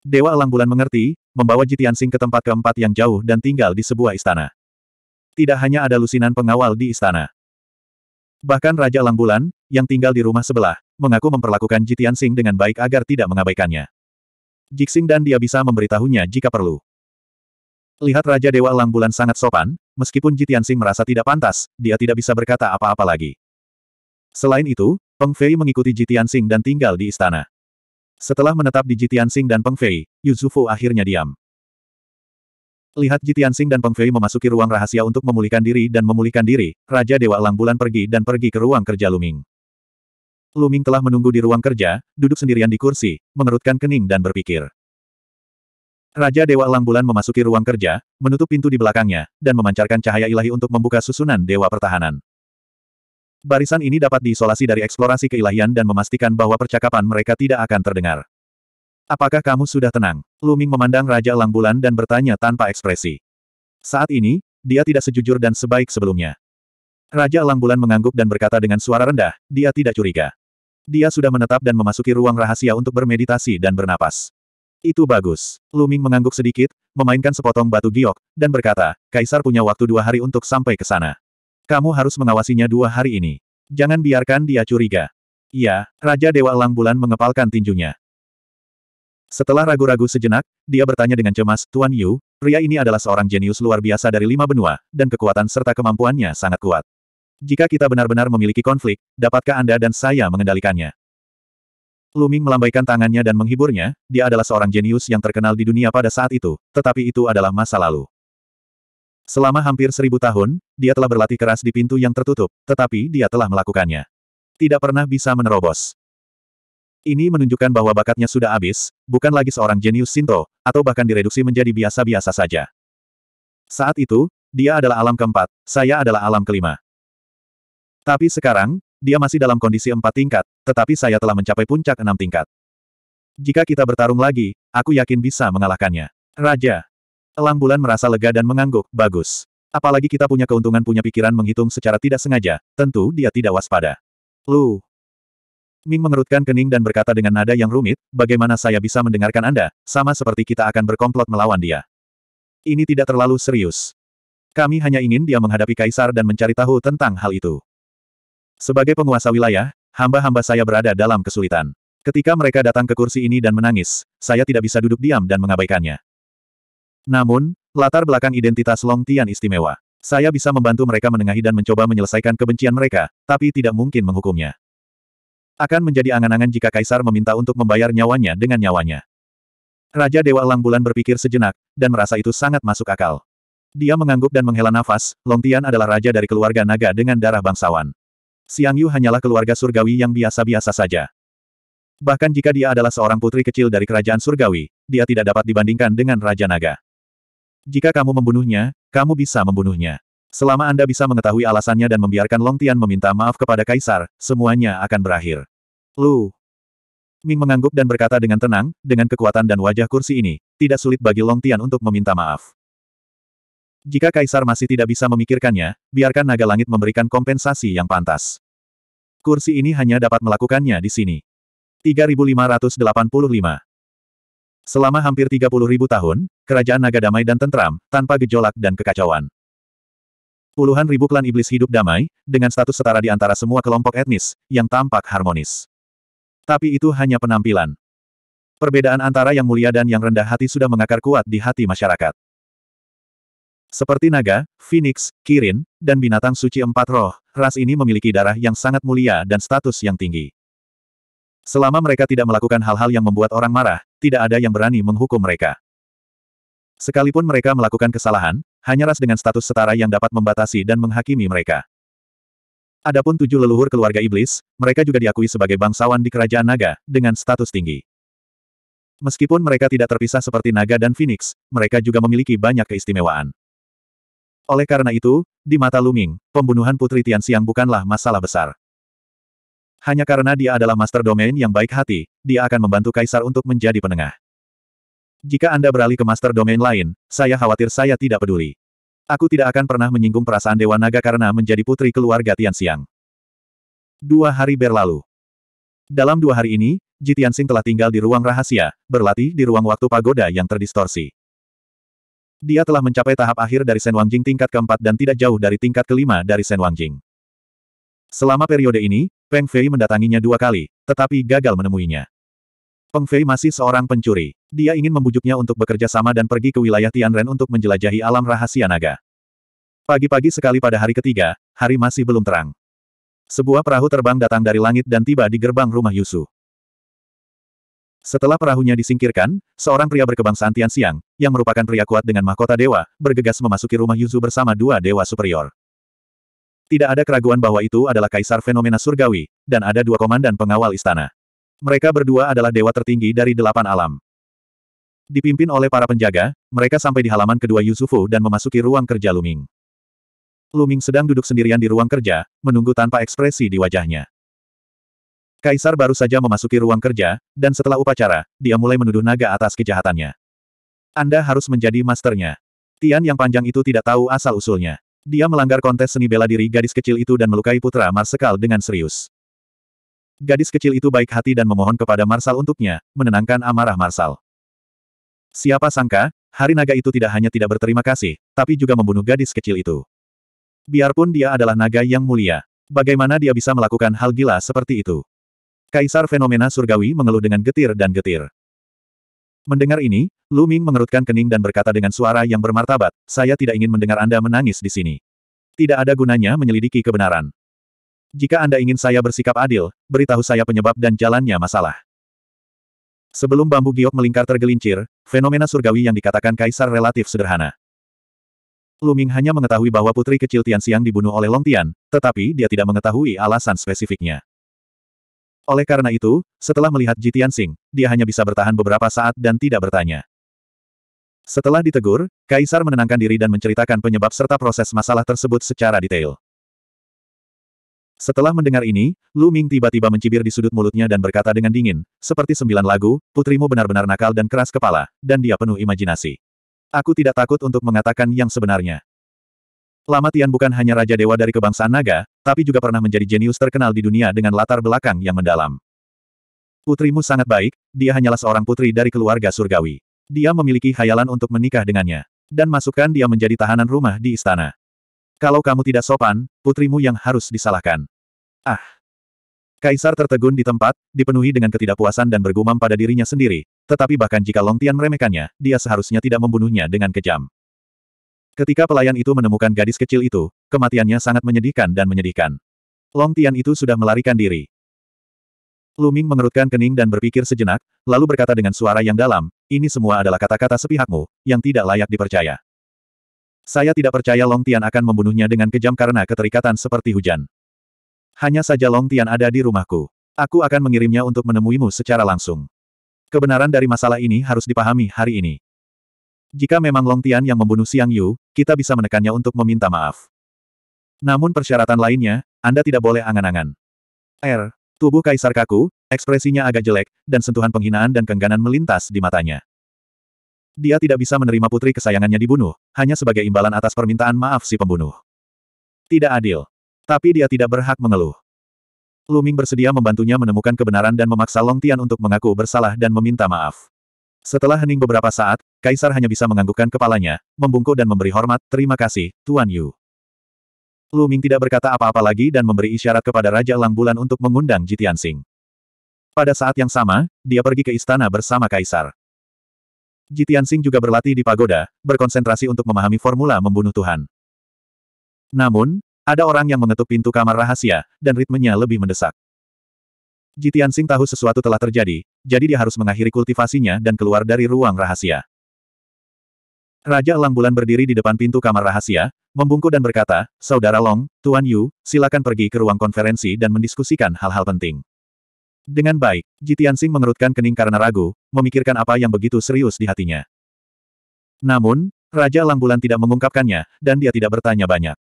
Dewa Langbulan Bulan mengerti, membawa Jitiansing ke tempat keempat yang jauh dan tinggal di sebuah istana. Tidak hanya ada lusinan pengawal di istana. Bahkan Raja Langbulan, yang tinggal di rumah sebelah, mengaku memperlakukan Jitian Sing dengan baik agar tidak mengabaikannya. Jixing dan dia bisa memberitahunya jika perlu. Lihat Raja Dewa Langbulan sangat sopan, meskipun Jitian Sing merasa tidak pantas, dia tidak bisa berkata apa-apa lagi. Selain itu, Peng Fei mengikuti Jitian Sing dan tinggal di istana. Setelah menetap di Jitian Sing dan Peng Fei, Yuzufu akhirnya diam. Lihat Jitian Sing dan Peng Fei memasuki ruang rahasia untuk memulihkan diri dan memulihkan diri, Raja Dewa Elang Bulan pergi dan pergi ke ruang kerja Luming. Luming telah menunggu di ruang kerja, duduk sendirian di kursi, mengerutkan kening dan berpikir. Raja Dewa Elang Bulan memasuki ruang kerja, menutup pintu di belakangnya, dan memancarkan cahaya ilahi untuk membuka susunan Dewa Pertahanan. Barisan ini dapat diisolasi dari eksplorasi keilahian dan memastikan bahwa percakapan mereka tidak akan terdengar. Apakah kamu sudah tenang? Luming memandang Raja Elang Bulan dan bertanya tanpa ekspresi. Saat ini, dia tidak sejujur dan sebaik sebelumnya. Raja Elang Bulan mengangguk dan berkata dengan suara rendah, dia tidak curiga. Dia sudah menetap dan memasuki ruang rahasia untuk bermeditasi dan bernapas. Itu bagus. Luming mengangguk sedikit, memainkan sepotong batu giok, dan berkata, Kaisar punya waktu dua hari untuk sampai ke sana. Kamu harus mengawasinya dua hari ini. Jangan biarkan dia curiga. Iya, Raja Dewa Elang Bulan mengepalkan tinjunya. Setelah ragu-ragu sejenak, dia bertanya dengan cemas, Tuan Yu, pria ini adalah seorang jenius luar biasa dari lima benua, dan kekuatan serta kemampuannya sangat kuat. Jika kita benar-benar memiliki konflik, dapatkah Anda dan saya mengendalikannya? Luming melambaikan tangannya dan menghiburnya, dia adalah seorang jenius yang terkenal di dunia pada saat itu, tetapi itu adalah masa lalu. Selama hampir seribu tahun, dia telah berlatih keras di pintu yang tertutup, tetapi dia telah melakukannya. Tidak pernah bisa menerobos. Ini menunjukkan bahwa bakatnya sudah habis, bukan lagi seorang jenius Sinto, atau bahkan direduksi menjadi biasa-biasa saja. Saat itu, dia adalah alam keempat, saya adalah alam kelima. Tapi sekarang, dia masih dalam kondisi empat tingkat, tetapi saya telah mencapai puncak enam tingkat. Jika kita bertarung lagi, aku yakin bisa mengalahkannya. Raja. Elang bulan merasa lega dan mengangguk, bagus. Apalagi kita punya keuntungan punya pikiran menghitung secara tidak sengaja, tentu dia tidak waspada. Lu, Ming mengerutkan kening dan berkata dengan nada yang rumit, bagaimana saya bisa mendengarkan Anda, sama seperti kita akan berkomplot melawan dia. Ini tidak terlalu serius. Kami hanya ingin dia menghadapi kaisar dan mencari tahu tentang hal itu. Sebagai penguasa wilayah, hamba-hamba saya berada dalam kesulitan. Ketika mereka datang ke kursi ini dan menangis, saya tidak bisa duduk diam dan mengabaikannya. Namun, latar belakang identitas Long Tian istimewa. Saya bisa membantu mereka menengahi dan mencoba menyelesaikan kebencian mereka, tapi tidak mungkin menghukumnya. Akan menjadi angan-angan jika Kaisar meminta untuk membayar nyawanya dengan nyawanya. Raja Dewa Lang Bulan berpikir sejenak, dan merasa itu sangat masuk akal. Dia mengangguk dan menghela nafas, Long Tian adalah raja dari keluarga naga dengan darah bangsawan. Siang Yu hanyalah keluarga surgawi yang biasa-biasa saja. Bahkan jika dia adalah seorang putri kecil dari kerajaan surgawi, dia tidak dapat dibandingkan dengan Raja Naga. Jika kamu membunuhnya, kamu bisa membunuhnya. Selama Anda bisa mengetahui alasannya dan membiarkan Long Tian meminta maaf kepada Kaisar, semuanya akan berakhir. Lu. Ming mengangguk dan berkata dengan tenang, dengan kekuatan dan wajah kursi ini, tidak sulit bagi Long Tian untuk meminta maaf. Jika Kaisar masih tidak bisa memikirkannya, biarkan naga langit memberikan kompensasi yang pantas. Kursi ini hanya dapat melakukannya di sini. 3585 Selama hampir 30.000 tahun, kerajaan naga damai dan tentram, tanpa gejolak dan kekacauan. Puluhan ribu klan iblis hidup damai, dengan status setara di antara semua kelompok etnis, yang tampak harmonis. Tapi itu hanya penampilan. Perbedaan antara yang mulia dan yang rendah hati sudah mengakar kuat di hati masyarakat. Seperti naga, phoenix, kirin, dan binatang suci empat roh, ras ini memiliki darah yang sangat mulia dan status yang tinggi. Selama mereka tidak melakukan hal-hal yang membuat orang marah, tidak ada yang berani menghukum mereka. Sekalipun mereka melakukan kesalahan, hanya ras dengan status setara yang dapat membatasi dan menghakimi mereka. Adapun tujuh leluhur keluarga iblis, mereka juga diakui sebagai bangsawan di kerajaan naga, dengan status tinggi. Meskipun mereka tidak terpisah seperti naga dan phoenix, mereka juga memiliki banyak keistimewaan. Oleh karena itu, di mata Luming, pembunuhan Putri Tianxiang bukanlah masalah besar. Hanya karena dia adalah master domain yang baik hati, dia akan membantu kaisar untuk menjadi penengah. Jika Anda beralih ke master domain lain, saya khawatir saya tidak peduli. Aku tidak akan pernah menyinggung perasaan Dewa Naga karena menjadi putri keluarga Tian Xiang. Dua hari berlalu. Dalam dua hari ini, Ji Tianxing telah tinggal di ruang rahasia, berlatih di ruang waktu pagoda yang terdistorsi. Dia telah mencapai tahap akhir dari Sen Wangjing tingkat keempat dan tidak jauh dari tingkat kelima dari Sen Wangjing. Selama periode ini, Peng Fei mendatanginya dua kali, tetapi gagal menemuinya. Peng Fei masih seorang pencuri. Dia ingin membujuknya untuk bekerja sama dan pergi ke wilayah Tianren untuk menjelajahi alam rahasia naga. Pagi-pagi sekali pada hari ketiga, hari masih belum terang. Sebuah perahu terbang datang dari langit dan tiba di gerbang rumah Yusu. Setelah perahunya disingkirkan, seorang pria berkebangsaan Tianxiang, yang merupakan pria kuat dengan mahkota dewa, bergegas memasuki rumah Yuzu bersama dua dewa superior. Tidak ada keraguan bahwa itu adalah kaisar fenomena surgawi, dan ada dua komandan pengawal istana. Mereka berdua adalah dewa tertinggi dari delapan alam. Dipimpin oleh para penjaga, mereka sampai di halaman kedua Yusufu dan memasuki ruang kerja Luming. Luming sedang duduk sendirian di ruang kerja, menunggu tanpa ekspresi di wajahnya. Kaisar baru saja memasuki ruang kerja, dan setelah upacara, dia mulai menuduh naga atas kejahatannya. Anda harus menjadi masternya. Tian yang panjang itu tidak tahu asal-usulnya. Dia melanggar kontes seni bela diri gadis kecil itu dan melukai putra Marsekal dengan serius. Gadis kecil itu baik hati dan memohon kepada Marsal untuknya, menenangkan amarah Marsal. Siapa sangka, hari naga itu tidak hanya tidak berterima kasih, tapi juga membunuh gadis kecil itu. Biarpun dia adalah naga yang mulia, bagaimana dia bisa melakukan hal gila seperti itu? Kaisar fenomena surgawi mengeluh dengan getir dan getir. Mendengar ini, Lu Ming mengerutkan kening dan berkata dengan suara yang bermartabat, saya tidak ingin mendengar Anda menangis di sini. Tidak ada gunanya menyelidiki kebenaran. Jika Anda ingin saya bersikap adil, beritahu saya penyebab dan jalannya masalah. Sebelum bambu giok melingkar tergelincir, fenomena surgawi yang dikatakan kaisar relatif sederhana. Luming hanya mengetahui bahwa putri kecil Tian Tianxiang dibunuh oleh Long Tian, tetapi dia tidak mengetahui alasan spesifiknya. Oleh karena itu, setelah melihat Ji Tian Xing, dia hanya bisa bertahan beberapa saat dan tidak bertanya. Setelah ditegur, Kaisar menenangkan diri dan menceritakan penyebab serta proses masalah tersebut secara detail. Setelah mendengar ini, Lu Ming tiba-tiba mencibir di sudut mulutnya dan berkata dengan dingin, seperti sembilan lagu, putrimu benar-benar nakal dan keras kepala, dan dia penuh imajinasi. Aku tidak takut untuk mengatakan yang sebenarnya. Lama Tian bukan hanya Raja Dewa dari kebangsaan naga, tapi juga pernah menjadi jenius terkenal di dunia dengan latar belakang yang mendalam. Putrimu sangat baik, dia hanyalah seorang putri dari keluarga surgawi. Dia memiliki khayalan untuk menikah dengannya. Dan masukkan dia menjadi tahanan rumah di istana. Kalau kamu tidak sopan, putrimu yang harus disalahkan. Ah! Kaisar tertegun di tempat, dipenuhi dengan ketidakpuasan dan bergumam pada dirinya sendiri, tetapi bahkan jika Long Tian meremehkannya, dia seharusnya tidak membunuhnya dengan kejam. Ketika pelayan itu menemukan gadis kecil itu, kematiannya sangat menyedihkan dan menyedihkan. Long Tian itu sudah melarikan diri. Luming mengerutkan kening dan berpikir sejenak, lalu berkata dengan suara yang dalam, ini semua adalah kata-kata sepihakmu, yang tidak layak dipercaya. Saya tidak percaya Long Tian akan membunuhnya dengan kejam karena keterikatan seperti hujan. Hanya saja Long Tian ada di rumahku. Aku akan mengirimnya untuk menemuimu secara langsung. Kebenaran dari masalah ini harus dipahami hari ini. Jika memang Long Tian yang membunuh Xiang Yu, kita bisa menekannya untuk meminta maaf. Namun persyaratan lainnya, Anda tidak boleh angan-angan. R. Er, tubuh Kaisar kaku, ekspresinya agak jelek, dan sentuhan penghinaan dan kengganan melintas di matanya. Dia tidak bisa menerima putri kesayangannya dibunuh, hanya sebagai imbalan atas permintaan maaf si pembunuh. Tidak adil. Tapi dia tidak berhak mengeluh. Luming bersedia membantunya menemukan kebenaran dan memaksa Long Tian untuk mengaku bersalah dan meminta maaf. Setelah hening beberapa saat, Kaisar hanya bisa menganggukkan kepalanya, membungkuk dan memberi hormat, terima kasih, Tuan Yu. Luming tidak berkata apa-apa lagi dan memberi isyarat kepada Raja Lang Bulan untuk mengundang Jitian Sing. Pada saat yang sama, dia pergi ke istana bersama Kaisar. Jitian Sing juga berlatih di pagoda, berkonsentrasi untuk memahami formula membunuh Tuhan. Namun, ada orang yang mengetuk pintu kamar rahasia, dan ritmenya lebih mendesak. Jitian Sing tahu sesuatu telah terjadi, jadi dia harus mengakhiri kultivasinya dan keluar dari ruang rahasia. Raja Elang Bulan berdiri di depan pintu kamar rahasia, membungkuk dan berkata, Saudara Long, Tuan Yu, silakan pergi ke ruang konferensi dan mendiskusikan hal-hal penting. Dengan baik, Jitian Sing mengerutkan kening karena ragu, memikirkan apa yang begitu serius di hatinya. Namun, Raja Elang Bulan tidak mengungkapkannya, dan dia tidak bertanya banyak.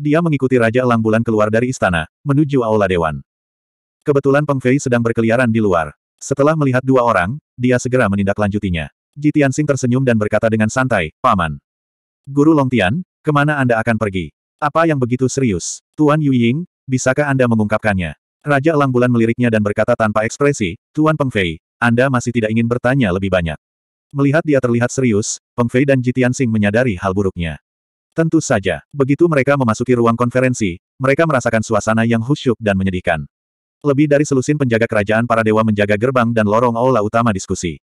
Dia mengikuti Raja Elang Bulan keluar dari istana, menuju Aula Dewan. Kebetulan Peng Fei sedang berkeliaran di luar. Setelah melihat dua orang, dia segera menindaklanjutinya. Ji Tianxing tersenyum dan berkata dengan santai, Paman. Guru Long Tian, kemana Anda akan pergi? Apa yang begitu serius? Tuan Yu Ying? bisakah Anda mengungkapkannya? Raja Elang Bulan meliriknya dan berkata tanpa ekspresi, Tuan Peng Fei, Anda masih tidak ingin bertanya lebih banyak. Melihat dia terlihat serius, Peng Fei dan Ji Tianxing menyadari hal buruknya. Tentu saja, begitu mereka memasuki ruang konferensi, mereka merasakan suasana yang khusyuk dan menyedihkan. Lebih dari selusin penjaga kerajaan para dewa menjaga gerbang dan lorong aula utama diskusi.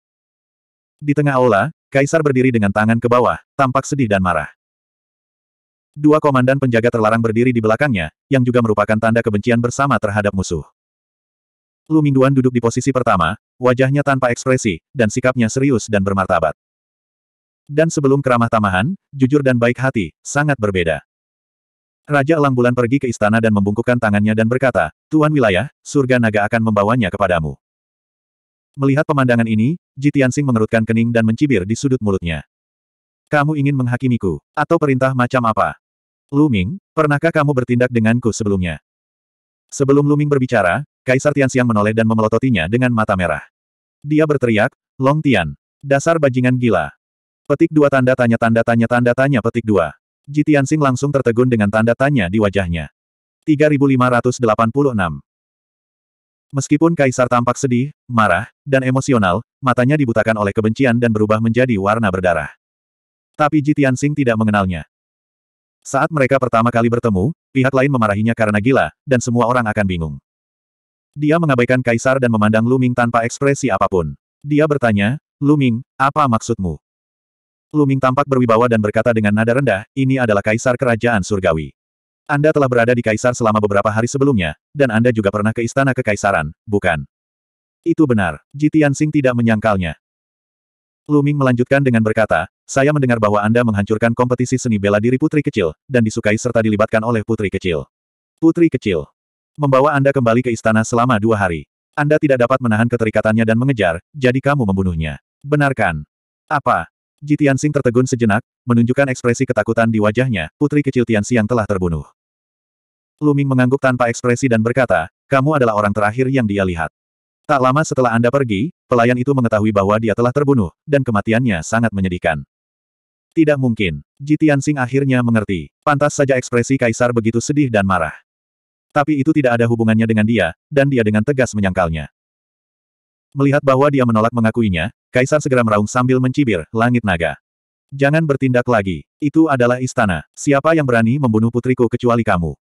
Di tengah aula, Kaisar berdiri dengan tangan ke bawah, tampak sedih dan marah. Dua komandan penjaga terlarang berdiri di belakangnya, yang juga merupakan tanda kebencian bersama terhadap musuh. Lu Mingguan duduk di posisi pertama, wajahnya tanpa ekspresi, dan sikapnya serius dan bermartabat. Dan sebelum keramah tamahan, jujur dan baik hati, sangat berbeda. Raja Elang Bulan pergi ke istana dan membungkukkan tangannya dan berkata, Tuan Wilayah, surga naga akan membawanya kepadamu. Melihat pemandangan ini, Jitiansing Sing mengerutkan kening dan mencibir di sudut mulutnya. Kamu ingin menghakimiku, atau perintah macam apa? Luming? pernahkah kamu bertindak denganku sebelumnya? Sebelum Luming berbicara, Kaisar Tianxiang menoleh dan memelototinya dengan mata merah. Dia berteriak, Long Tian, dasar bajingan gila. Petik dua tanda tanya tanda tanya tanda tanya petik dua. Jitiansing langsung tertegun dengan tanda tanya di wajahnya. 3586 Meskipun Kaisar tampak sedih, marah, dan emosional, matanya dibutakan oleh kebencian dan berubah menjadi warna berdarah. Tapi Jitiansing tidak mengenalnya. Saat mereka pertama kali bertemu, pihak lain memarahinya karena gila, dan semua orang akan bingung. Dia mengabaikan Kaisar dan memandang Luming tanpa ekspresi apapun. Dia bertanya, Luming, apa maksudmu? Luming tampak berwibawa dan berkata dengan nada rendah, ini adalah kaisar kerajaan surgawi. Anda telah berada di kaisar selama beberapa hari sebelumnya, dan Anda juga pernah ke istana kekaisaran, bukan? Itu benar, Jitian Sing tidak menyangkalnya. Luming melanjutkan dengan berkata, saya mendengar bahwa Anda menghancurkan kompetisi seni bela diri putri kecil, dan disukai serta dilibatkan oleh putri kecil. Putri kecil. Membawa Anda kembali ke istana selama dua hari. Anda tidak dapat menahan keterikatannya dan mengejar, jadi kamu membunuhnya. Benarkan. Apa? Ji Tianxing tertegun sejenak, menunjukkan ekspresi ketakutan di wajahnya, putri kecil yang telah terbunuh. Luming mengangguk tanpa ekspresi dan berkata, kamu adalah orang terakhir yang dia lihat. Tak lama setelah Anda pergi, pelayan itu mengetahui bahwa dia telah terbunuh, dan kematiannya sangat menyedihkan. Tidak mungkin. Ji Tianxing akhirnya mengerti. Pantas saja ekspresi kaisar begitu sedih dan marah. Tapi itu tidak ada hubungannya dengan dia, dan dia dengan tegas menyangkalnya. Melihat bahwa dia menolak mengakuinya, Kaisar segera meraung sambil mencibir langit naga. Jangan bertindak lagi. Itu adalah istana. Siapa yang berani membunuh putriku kecuali kamu?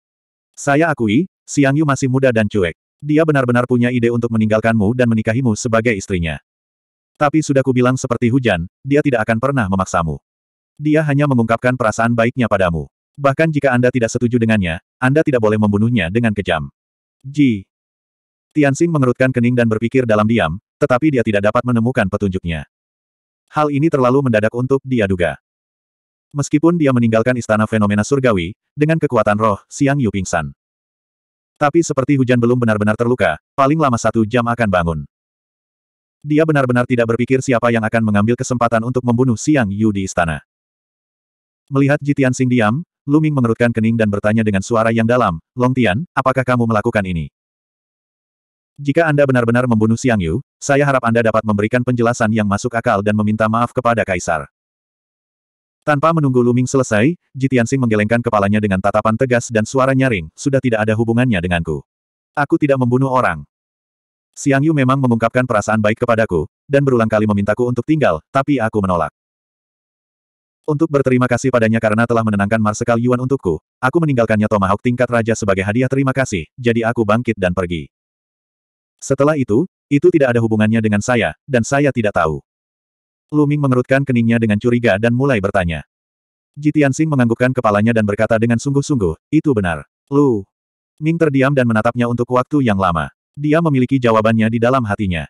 Saya akui, Siang Yu masih muda dan cuek. Dia benar-benar punya ide untuk meninggalkanmu dan menikahimu sebagai istrinya. Tapi sudah kubilang seperti hujan, dia tidak akan pernah memaksamu. Dia hanya mengungkapkan perasaan baiknya padamu. Bahkan jika Anda tidak setuju dengannya, Anda tidak boleh membunuhnya dengan kejam. Ji, Tianxing mengerutkan kening dan berpikir dalam diam, tetapi dia tidak dapat menemukan petunjuknya. Hal ini terlalu mendadak untuk dia duga. Meskipun dia meninggalkan istana fenomena surgawi, dengan kekuatan roh, Siang Yu pingsan. Tapi seperti hujan belum benar-benar terluka, paling lama satu jam akan bangun. Dia benar-benar tidak berpikir siapa yang akan mengambil kesempatan untuk membunuh Siang Yu di istana. Melihat Jitian Sing diam, Luming mengerutkan kening dan bertanya dengan suara yang dalam, Long Tian, apakah kamu melakukan ini? Jika Anda benar-benar membunuh Xiang Yu, saya harap Anda dapat memberikan penjelasan yang masuk akal dan meminta maaf kepada Kaisar. Tanpa menunggu Luming selesai, Jitiansing menggelengkan kepalanya dengan tatapan tegas dan suara nyaring, sudah tidak ada hubungannya denganku. Aku tidak membunuh orang. Xiang Yu memang mengungkapkan perasaan baik kepadaku, dan berulang kali memintaku untuk tinggal, tapi aku menolak. Untuk berterima kasih padanya karena telah menenangkan Marsekal Yuan untukku, aku meninggalkannya Tomahawk tingkat raja sebagai hadiah terima kasih, jadi aku bangkit dan pergi. Setelah itu, itu tidak ada hubungannya dengan saya, dan saya tidak tahu. Luming mengerutkan keningnya dengan curiga dan mulai bertanya. Jitiansing menganggukkan kepalanya dan berkata dengan sungguh-sungguh, itu benar. Lu. Ming terdiam dan menatapnya untuk waktu yang lama. Dia memiliki jawabannya di dalam hatinya.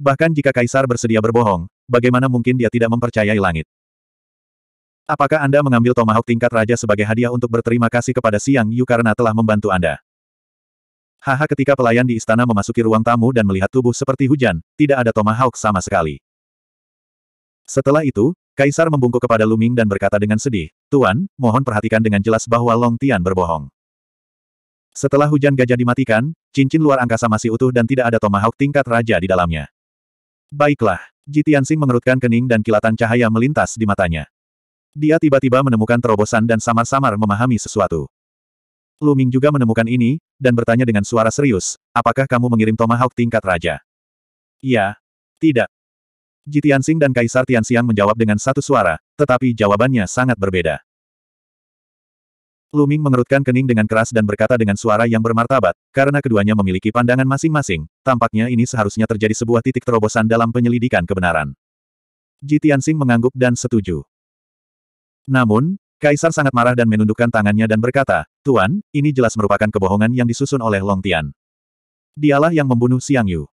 Bahkan jika Kaisar bersedia berbohong, bagaimana mungkin dia tidak mempercayai langit? Apakah Anda mengambil Tomahawk tingkat raja sebagai hadiah untuk berterima kasih kepada Siang Yu karena telah membantu Anda? Haha ketika pelayan di istana memasuki ruang tamu dan melihat tubuh seperti hujan, tidak ada tomahawk sama sekali. Setelah itu, Kaisar membungkuk kepada Luming dan berkata dengan sedih, Tuan, mohon perhatikan dengan jelas bahwa Long Tian berbohong. Setelah hujan gajah dimatikan, cincin luar angkasa masih utuh dan tidak ada tomahawk tingkat raja di dalamnya. Baiklah, Sing mengerutkan kening dan kilatan cahaya melintas di matanya. Dia tiba-tiba menemukan terobosan dan samar-samar memahami sesuatu. Lu Ming juga menemukan ini, dan bertanya dengan suara serius, apakah kamu mengirim Tomahawk tingkat raja? Ya, Tidak. Ji Tianxing dan Kaisar Tianxiang menjawab dengan satu suara, tetapi jawabannya sangat berbeda. Lu Ming mengerutkan kening dengan keras dan berkata dengan suara yang bermartabat, karena keduanya memiliki pandangan masing-masing, tampaknya ini seharusnya terjadi sebuah titik terobosan dalam penyelidikan kebenaran. Ji Tianxing mengangguk dan setuju. Namun, Kaisar sangat marah dan menundukkan tangannya dan berkata, Tuan, ini jelas merupakan kebohongan yang disusun oleh Long Tian. Dialah yang membunuh Xiang Yu.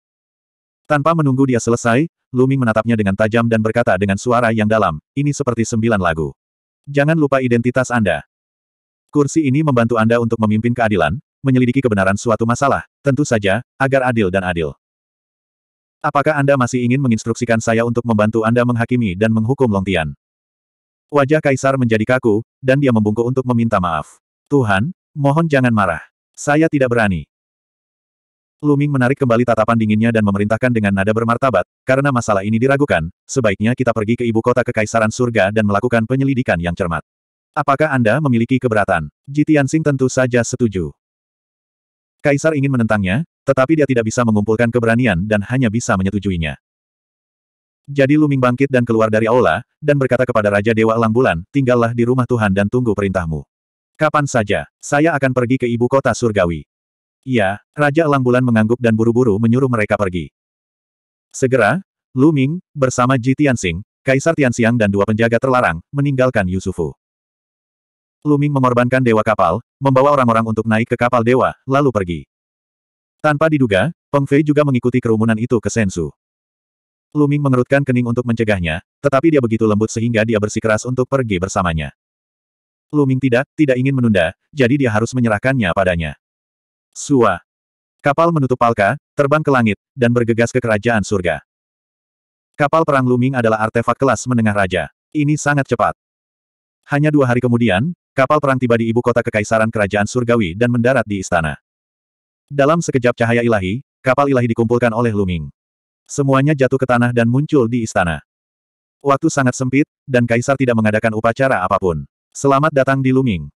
Tanpa menunggu dia selesai, Luming menatapnya dengan tajam dan berkata dengan suara yang dalam, ini seperti sembilan lagu. Jangan lupa identitas Anda. Kursi ini membantu Anda untuk memimpin keadilan, menyelidiki kebenaran suatu masalah, tentu saja, agar adil dan adil. Apakah Anda masih ingin menginstruksikan saya untuk membantu Anda menghakimi dan menghukum Long Tian? Wajah Kaisar menjadi kaku, dan dia membungkuk untuk meminta maaf. Tuhan, mohon jangan marah. Saya tidak berani. Luming menarik kembali tatapan dinginnya dan memerintahkan dengan nada bermartabat, karena masalah ini diragukan, sebaiknya kita pergi ke ibu kota Kekaisaran Surga dan melakukan penyelidikan yang cermat. Apakah Anda memiliki keberatan? Jitiansing tentu saja setuju. Kaisar ingin menentangnya, tetapi dia tidak bisa mengumpulkan keberanian dan hanya bisa menyetujuinya. Jadi Luming bangkit dan keluar dari aula, dan berkata kepada Raja Dewa Elang Bulan, tinggallah di rumah Tuhan dan tunggu perintahmu. Kapan saja, saya akan pergi ke ibu kota surgawi. Iya, Raja Elang Bulan mengangguk dan buru-buru menyuruh mereka pergi. Segera, Luming, bersama Ji Tianxing, Kaisar Tianxiang dan dua penjaga terlarang, meninggalkan Yusufu. Luming mengorbankan dewa kapal, membawa orang-orang untuk naik ke kapal dewa, lalu pergi. Tanpa diduga, Peng Fei juga mengikuti kerumunan itu ke Sensu. Luming mengerutkan kening untuk mencegahnya, tetapi dia begitu lembut sehingga dia bersikeras untuk pergi bersamanya. Luming tidak, tidak ingin menunda, jadi dia harus menyerahkannya padanya. Sua. Kapal menutup palka, terbang ke langit, dan bergegas ke kerajaan surga. Kapal perang Luming adalah artefak kelas menengah raja. Ini sangat cepat. Hanya dua hari kemudian, kapal perang tiba di ibu kota kekaisaran kerajaan surgawi dan mendarat di istana. Dalam sekejap cahaya ilahi, kapal ilahi dikumpulkan oleh Luming. Semuanya jatuh ke tanah dan muncul di istana. Waktu sangat sempit, dan Kaisar tidak mengadakan upacara apapun. Selamat datang di Luming.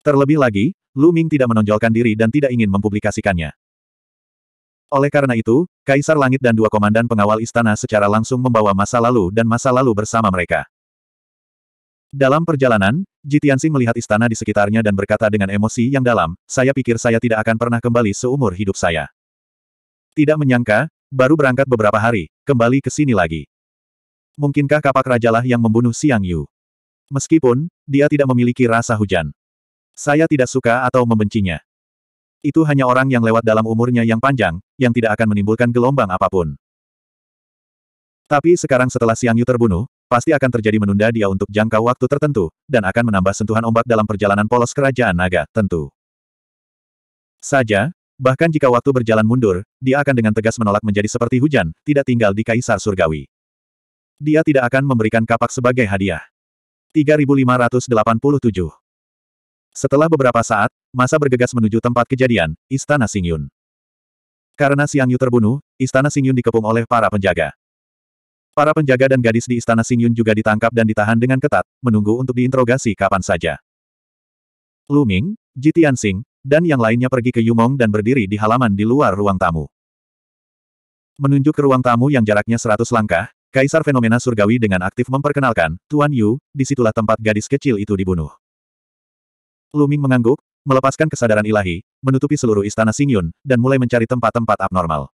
Terlebih lagi, Luming tidak menonjolkan diri dan tidak ingin mempublikasikannya. Oleh karena itu, Kaisar Langit dan dua komandan pengawal istana secara langsung membawa masa lalu dan masa lalu bersama mereka. Dalam perjalanan, Jitiansing melihat istana di sekitarnya dan berkata dengan emosi yang dalam, saya pikir saya tidak akan pernah kembali seumur hidup saya. Tidak menyangka, Baru berangkat beberapa hari, kembali ke sini lagi. Mungkinkah kapak rajalah yang membunuh Siang Yu? Meskipun, dia tidak memiliki rasa hujan. Saya tidak suka atau membencinya. Itu hanya orang yang lewat dalam umurnya yang panjang, yang tidak akan menimbulkan gelombang apapun. Tapi sekarang setelah Siang Yu terbunuh, pasti akan terjadi menunda dia untuk jangka waktu tertentu, dan akan menambah sentuhan ombak dalam perjalanan polos kerajaan naga, tentu. Saja, Bahkan jika waktu berjalan mundur, dia akan dengan tegas menolak menjadi seperti hujan, tidak tinggal di kaisar surgawi. Dia tidak akan memberikan kapak sebagai hadiah. 3587 Setelah beberapa saat, masa bergegas menuju tempat kejadian, Istana Singyun. Karena Siang Yu terbunuh, Istana Singyun dikepung oleh para penjaga. Para penjaga dan gadis di Istana Singyun juga ditangkap dan ditahan dengan ketat, menunggu untuk diinterogasi kapan saja. Luming, Jitian Sing, dan yang lainnya pergi ke Yumong dan berdiri di halaman di luar ruang tamu. Menunjuk ke ruang tamu yang jaraknya 100 langkah, Kaisar Fenomena Surgawi dengan aktif memperkenalkan, Tuan Yu, disitulah tempat gadis kecil itu dibunuh. Luming mengangguk, melepaskan kesadaran ilahi, menutupi seluruh istana Xingyun, dan mulai mencari tempat-tempat abnormal.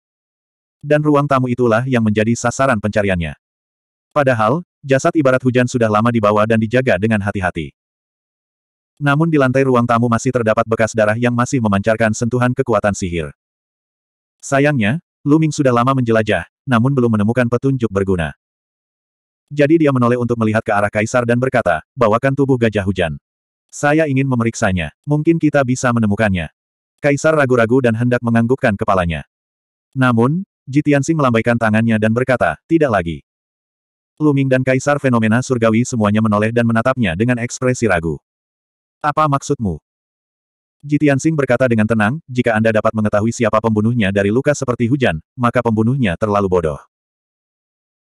Dan ruang tamu itulah yang menjadi sasaran pencariannya. Padahal, jasad ibarat hujan sudah lama dibawa dan dijaga dengan hati-hati. Namun di lantai ruang tamu masih terdapat bekas darah yang masih memancarkan sentuhan kekuatan sihir. Sayangnya, Luming sudah lama menjelajah, namun belum menemukan petunjuk berguna. Jadi dia menoleh untuk melihat ke arah kaisar dan berkata, bawakan tubuh gajah hujan. Saya ingin memeriksanya, mungkin kita bisa menemukannya. Kaisar ragu-ragu dan hendak menganggukkan kepalanya. Namun, Jitiansi melambaikan tangannya dan berkata, tidak lagi. Luming dan Kaisar fenomena surgawi semuanya menoleh dan menatapnya dengan ekspresi ragu. Apa maksudmu? Sing berkata dengan tenang, jika Anda dapat mengetahui siapa pembunuhnya dari luka seperti hujan, maka pembunuhnya terlalu bodoh.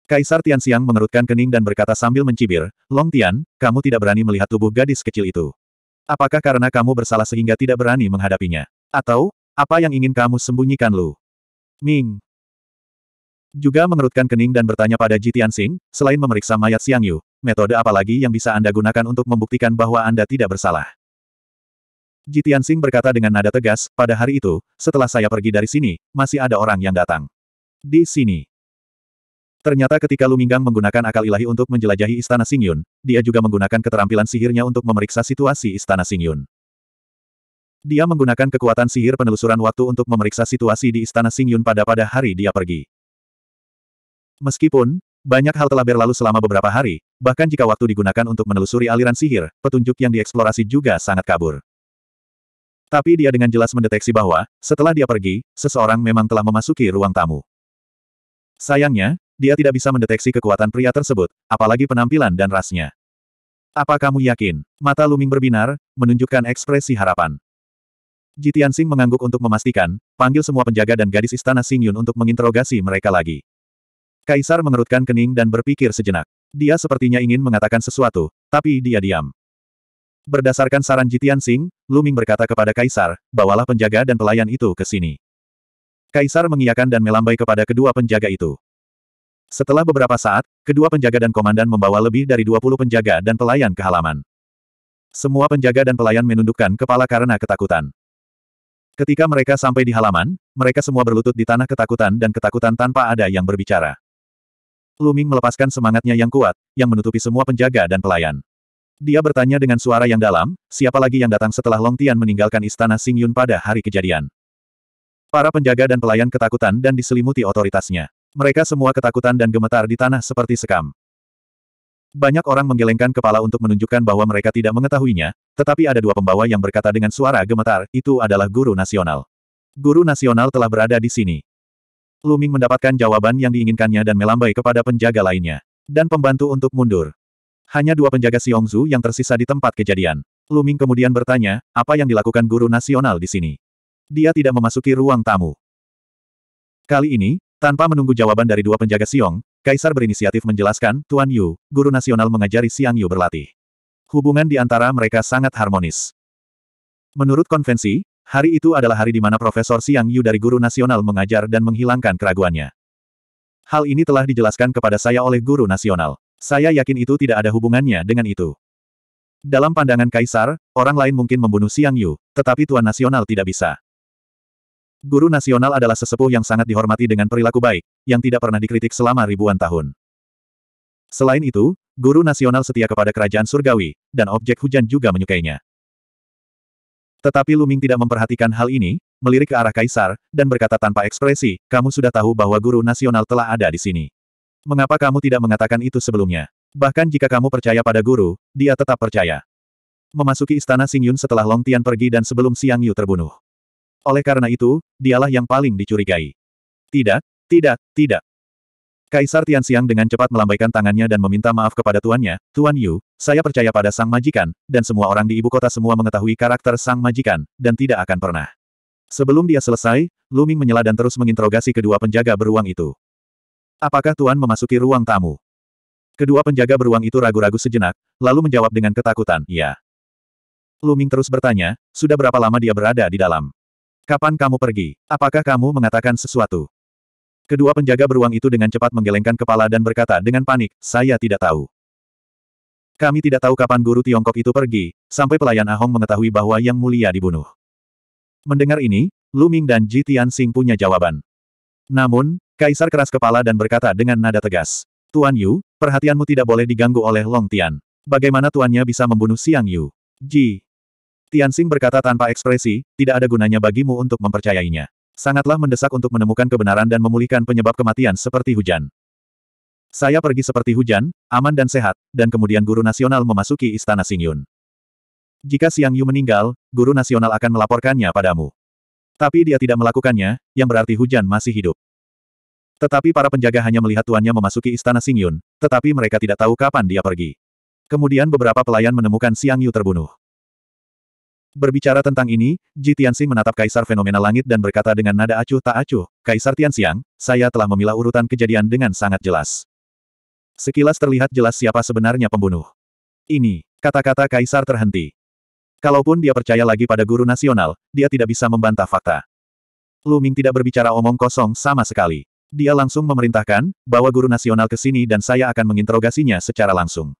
Kaisar Tianxiang mengerutkan kening dan berkata sambil mencibir, Long Tian, kamu tidak berani melihat tubuh gadis kecil itu. Apakah karena kamu bersalah sehingga tidak berani menghadapinya? Atau, apa yang ingin kamu sembunyikan Lu? Ming, juga mengerutkan kening dan bertanya pada Ji Tianxing, selain memeriksa mayat Xiang Yu, metode apa lagi yang bisa Anda gunakan untuk membuktikan bahwa Anda tidak bersalah? Ji Tianxing berkata dengan nada tegas, pada hari itu, setelah saya pergi dari sini, masih ada orang yang datang. Di sini. Ternyata ketika Luminggang menggunakan akal ilahi untuk menjelajahi istana Singyun, dia juga menggunakan keterampilan sihirnya untuk memeriksa situasi istana Singyun. Dia menggunakan kekuatan sihir penelusuran waktu untuk memeriksa situasi di istana Singyun pada pada hari dia pergi. Meskipun, banyak hal telah berlalu selama beberapa hari, bahkan jika waktu digunakan untuk menelusuri aliran sihir, petunjuk yang dieksplorasi juga sangat kabur. Tapi dia dengan jelas mendeteksi bahwa, setelah dia pergi, seseorang memang telah memasuki ruang tamu. Sayangnya, dia tidak bisa mendeteksi kekuatan pria tersebut, apalagi penampilan dan rasnya. Apa kamu yakin? Mata Luming berbinar, menunjukkan ekspresi harapan. Jitian Sing mengangguk untuk memastikan, panggil semua penjaga dan gadis istana Sing Yun untuk menginterogasi mereka lagi. Kaisar mengerutkan kening dan berpikir sejenak. Dia sepertinya ingin mengatakan sesuatu, tapi dia diam. Berdasarkan saran Jitian Sing, Luming berkata kepada Kaisar, bawalah penjaga dan pelayan itu ke sini. Kaisar mengiyakan dan melambai kepada kedua penjaga itu. Setelah beberapa saat, kedua penjaga dan komandan membawa lebih dari 20 penjaga dan pelayan ke halaman. Semua penjaga dan pelayan menundukkan kepala karena ketakutan. Ketika mereka sampai di halaman, mereka semua berlutut di tanah ketakutan dan ketakutan tanpa ada yang berbicara. Luming melepaskan semangatnya yang kuat, yang menutupi semua penjaga dan pelayan. Dia bertanya dengan suara yang dalam, siapa lagi yang datang setelah Long Tian meninggalkan istana Xing Yun pada hari kejadian. Para penjaga dan pelayan ketakutan dan diselimuti otoritasnya. Mereka semua ketakutan dan gemetar di tanah seperti sekam. Banyak orang menggelengkan kepala untuk menunjukkan bahwa mereka tidak mengetahuinya, tetapi ada dua pembawa yang berkata dengan suara gemetar, itu adalah guru nasional. Guru nasional telah berada di sini. Luming mendapatkan jawaban yang diinginkannya dan melambai kepada penjaga lainnya. Dan pembantu untuk mundur. Hanya dua penjaga Xiongzu yang tersisa di tempat kejadian. Luming kemudian bertanya, apa yang dilakukan guru nasional di sini? Dia tidak memasuki ruang tamu. Kali ini, tanpa menunggu jawaban dari dua penjaga Xiong, Kaisar berinisiatif menjelaskan, Tuan Yu, guru nasional mengajari Siang Yu berlatih. Hubungan di antara mereka sangat harmonis. Menurut konvensi, Hari itu adalah hari di mana Profesor Siang Yu dari Guru Nasional mengajar dan menghilangkan keraguannya. Hal ini telah dijelaskan kepada saya oleh Guru Nasional. Saya yakin itu tidak ada hubungannya dengan itu. Dalam pandangan Kaisar, orang lain mungkin membunuh Siang Yu, tetapi Tuan Nasional tidak bisa. Guru Nasional adalah sesepuh yang sangat dihormati dengan perilaku baik, yang tidak pernah dikritik selama ribuan tahun. Selain itu, Guru Nasional setia kepada Kerajaan Surgawi, dan objek hujan juga menyukainya. Tetapi Luming tidak memperhatikan hal ini, melirik ke arah Kaisar, dan berkata tanpa ekspresi, kamu sudah tahu bahwa guru nasional telah ada di sini. Mengapa kamu tidak mengatakan itu sebelumnya? Bahkan jika kamu percaya pada guru, dia tetap percaya. Memasuki istana Xing Yun setelah Long Tian pergi dan sebelum Siang Yu terbunuh. Oleh karena itu, dialah yang paling dicurigai. Tidak, tidak, tidak. Kaisar Tian Tianxiang dengan cepat melambaikan tangannya dan meminta maaf kepada tuannya, Tuan Yu, saya percaya pada sang majikan, dan semua orang di ibu kota semua mengetahui karakter sang majikan, dan tidak akan pernah. Sebelum dia selesai, Luming menyela dan terus menginterogasi kedua penjaga beruang itu. Apakah Tuan memasuki ruang tamu? Kedua penjaga beruang itu ragu-ragu sejenak, lalu menjawab dengan ketakutan, ya. Luming terus bertanya, sudah berapa lama dia berada di dalam? Kapan kamu pergi? Apakah kamu mengatakan sesuatu? Kedua penjaga beruang itu dengan cepat menggelengkan kepala dan berkata dengan panik, saya tidak tahu. Kami tidak tahu kapan guru Tiongkok itu pergi, sampai pelayan Ahong mengetahui bahwa Yang Mulia dibunuh. Mendengar ini, Lu Ming dan Ji Tianxing punya jawaban. Namun, Kaisar keras kepala dan berkata dengan nada tegas. Tuan Yu, perhatianmu tidak boleh diganggu oleh Long Tian. Bagaimana tuannya bisa membunuh Siang Yu? Ji. Tianxing berkata tanpa ekspresi, tidak ada gunanya bagimu untuk mempercayainya. Sangatlah mendesak untuk menemukan kebenaran dan memulihkan penyebab kematian seperti hujan. Saya pergi seperti hujan, aman dan sehat, dan kemudian guru nasional memasuki istana Singyun. Jika Siang Yu meninggal, guru nasional akan melaporkannya padamu. Tapi dia tidak melakukannya, yang berarti hujan masih hidup. Tetapi para penjaga hanya melihat tuannya memasuki istana Singyun, tetapi mereka tidak tahu kapan dia pergi. Kemudian beberapa pelayan menemukan Siang Yu terbunuh. Berbicara tentang ini, Ji Tianxi menatap Kaisar Fenomena Langit dan berkata dengan nada acuh tak acuh, Kaisar Tianxiang, saya telah memilah urutan kejadian dengan sangat jelas. Sekilas terlihat jelas siapa sebenarnya pembunuh. Ini, kata-kata Kaisar terhenti. Kalaupun dia percaya lagi pada guru nasional, dia tidak bisa membantah fakta. Lu Ming tidak berbicara omong kosong sama sekali. Dia langsung memerintahkan, bahwa guru nasional ke sini dan saya akan menginterogasinya secara langsung.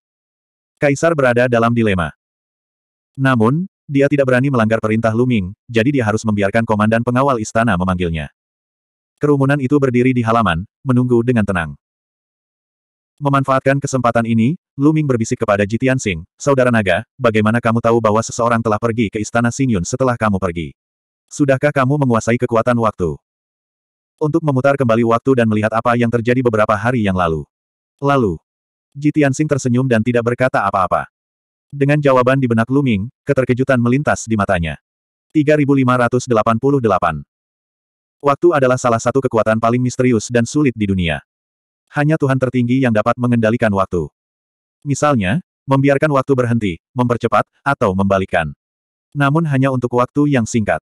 Kaisar berada dalam dilema. Namun, dia tidak berani melanggar perintah Luming, jadi dia harus membiarkan komandan pengawal istana memanggilnya. Kerumunan itu berdiri di halaman, menunggu dengan tenang. Memanfaatkan kesempatan ini, Luming berbisik kepada Jitian Sing, Saudara Naga, bagaimana kamu tahu bahwa seseorang telah pergi ke istana Sinyun setelah kamu pergi? Sudahkah kamu menguasai kekuatan waktu? Untuk memutar kembali waktu dan melihat apa yang terjadi beberapa hari yang lalu. Lalu, Jitian Sing tersenyum dan tidak berkata apa-apa. Dengan jawaban di benak Luming, keterkejutan melintas di matanya. 3588. Waktu adalah salah satu kekuatan paling misterius dan sulit di dunia. Hanya Tuhan tertinggi yang dapat mengendalikan waktu. Misalnya, membiarkan waktu berhenti, mempercepat, atau membalikan. Namun hanya untuk waktu yang singkat.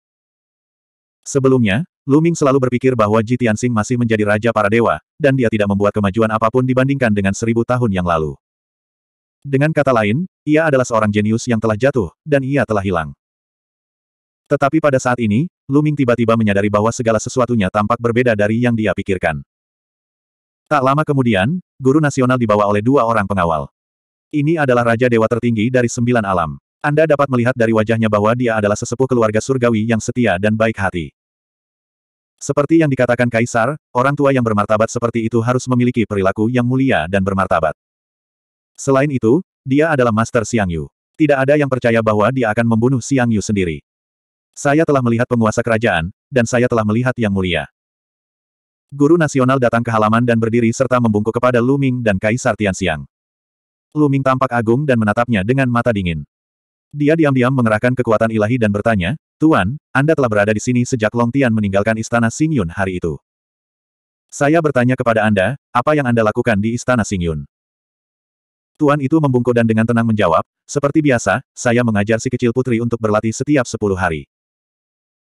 Sebelumnya, Luming selalu berpikir bahwa Ji Tianxing masih menjadi raja para dewa, dan dia tidak membuat kemajuan apapun dibandingkan dengan seribu tahun yang lalu. Dengan kata lain, ia adalah seorang jenius yang telah jatuh, dan ia telah hilang. Tetapi pada saat ini, Luming tiba-tiba menyadari bahwa segala sesuatunya tampak berbeda dari yang dia pikirkan. Tak lama kemudian, guru nasional dibawa oleh dua orang pengawal. Ini adalah Raja Dewa tertinggi dari sembilan alam. Anda dapat melihat dari wajahnya bahwa dia adalah sesepuh keluarga surgawi yang setia dan baik hati. Seperti yang dikatakan Kaisar, orang tua yang bermartabat seperti itu harus memiliki perilaku yang mulia dan bermartabat. Selain itu, dia adalah Master Xiang Yu. Tidak ada yang percaya bahwa dia akan membunuh Xiang Yu sendiri. Saya telah melihat penguasa kerajaan, dan saya telah melihat Yang Mulia. Guru nasional datang ke halaman dan berdiri serta membungkuk kepada Lu Ming dan Kaisar Tianxiang. Lu Ming tampak agung dan menatapnya dengan mata dingin. Dia diam-diam mengerahkan kekuatan ilahi dan bertanya, Tuan, Anda telah berada di sini sejak Long Tian meninggalkan istana Xing hari itu. Saya bertanya kepada Anda, apa yang Anda lakukan di istana Xing Tuan itu membungkuk dan dengan tenang menjawab, seperti biasa, saya mengajar si kecil putri untuk berlatih setiap sepuluh hari.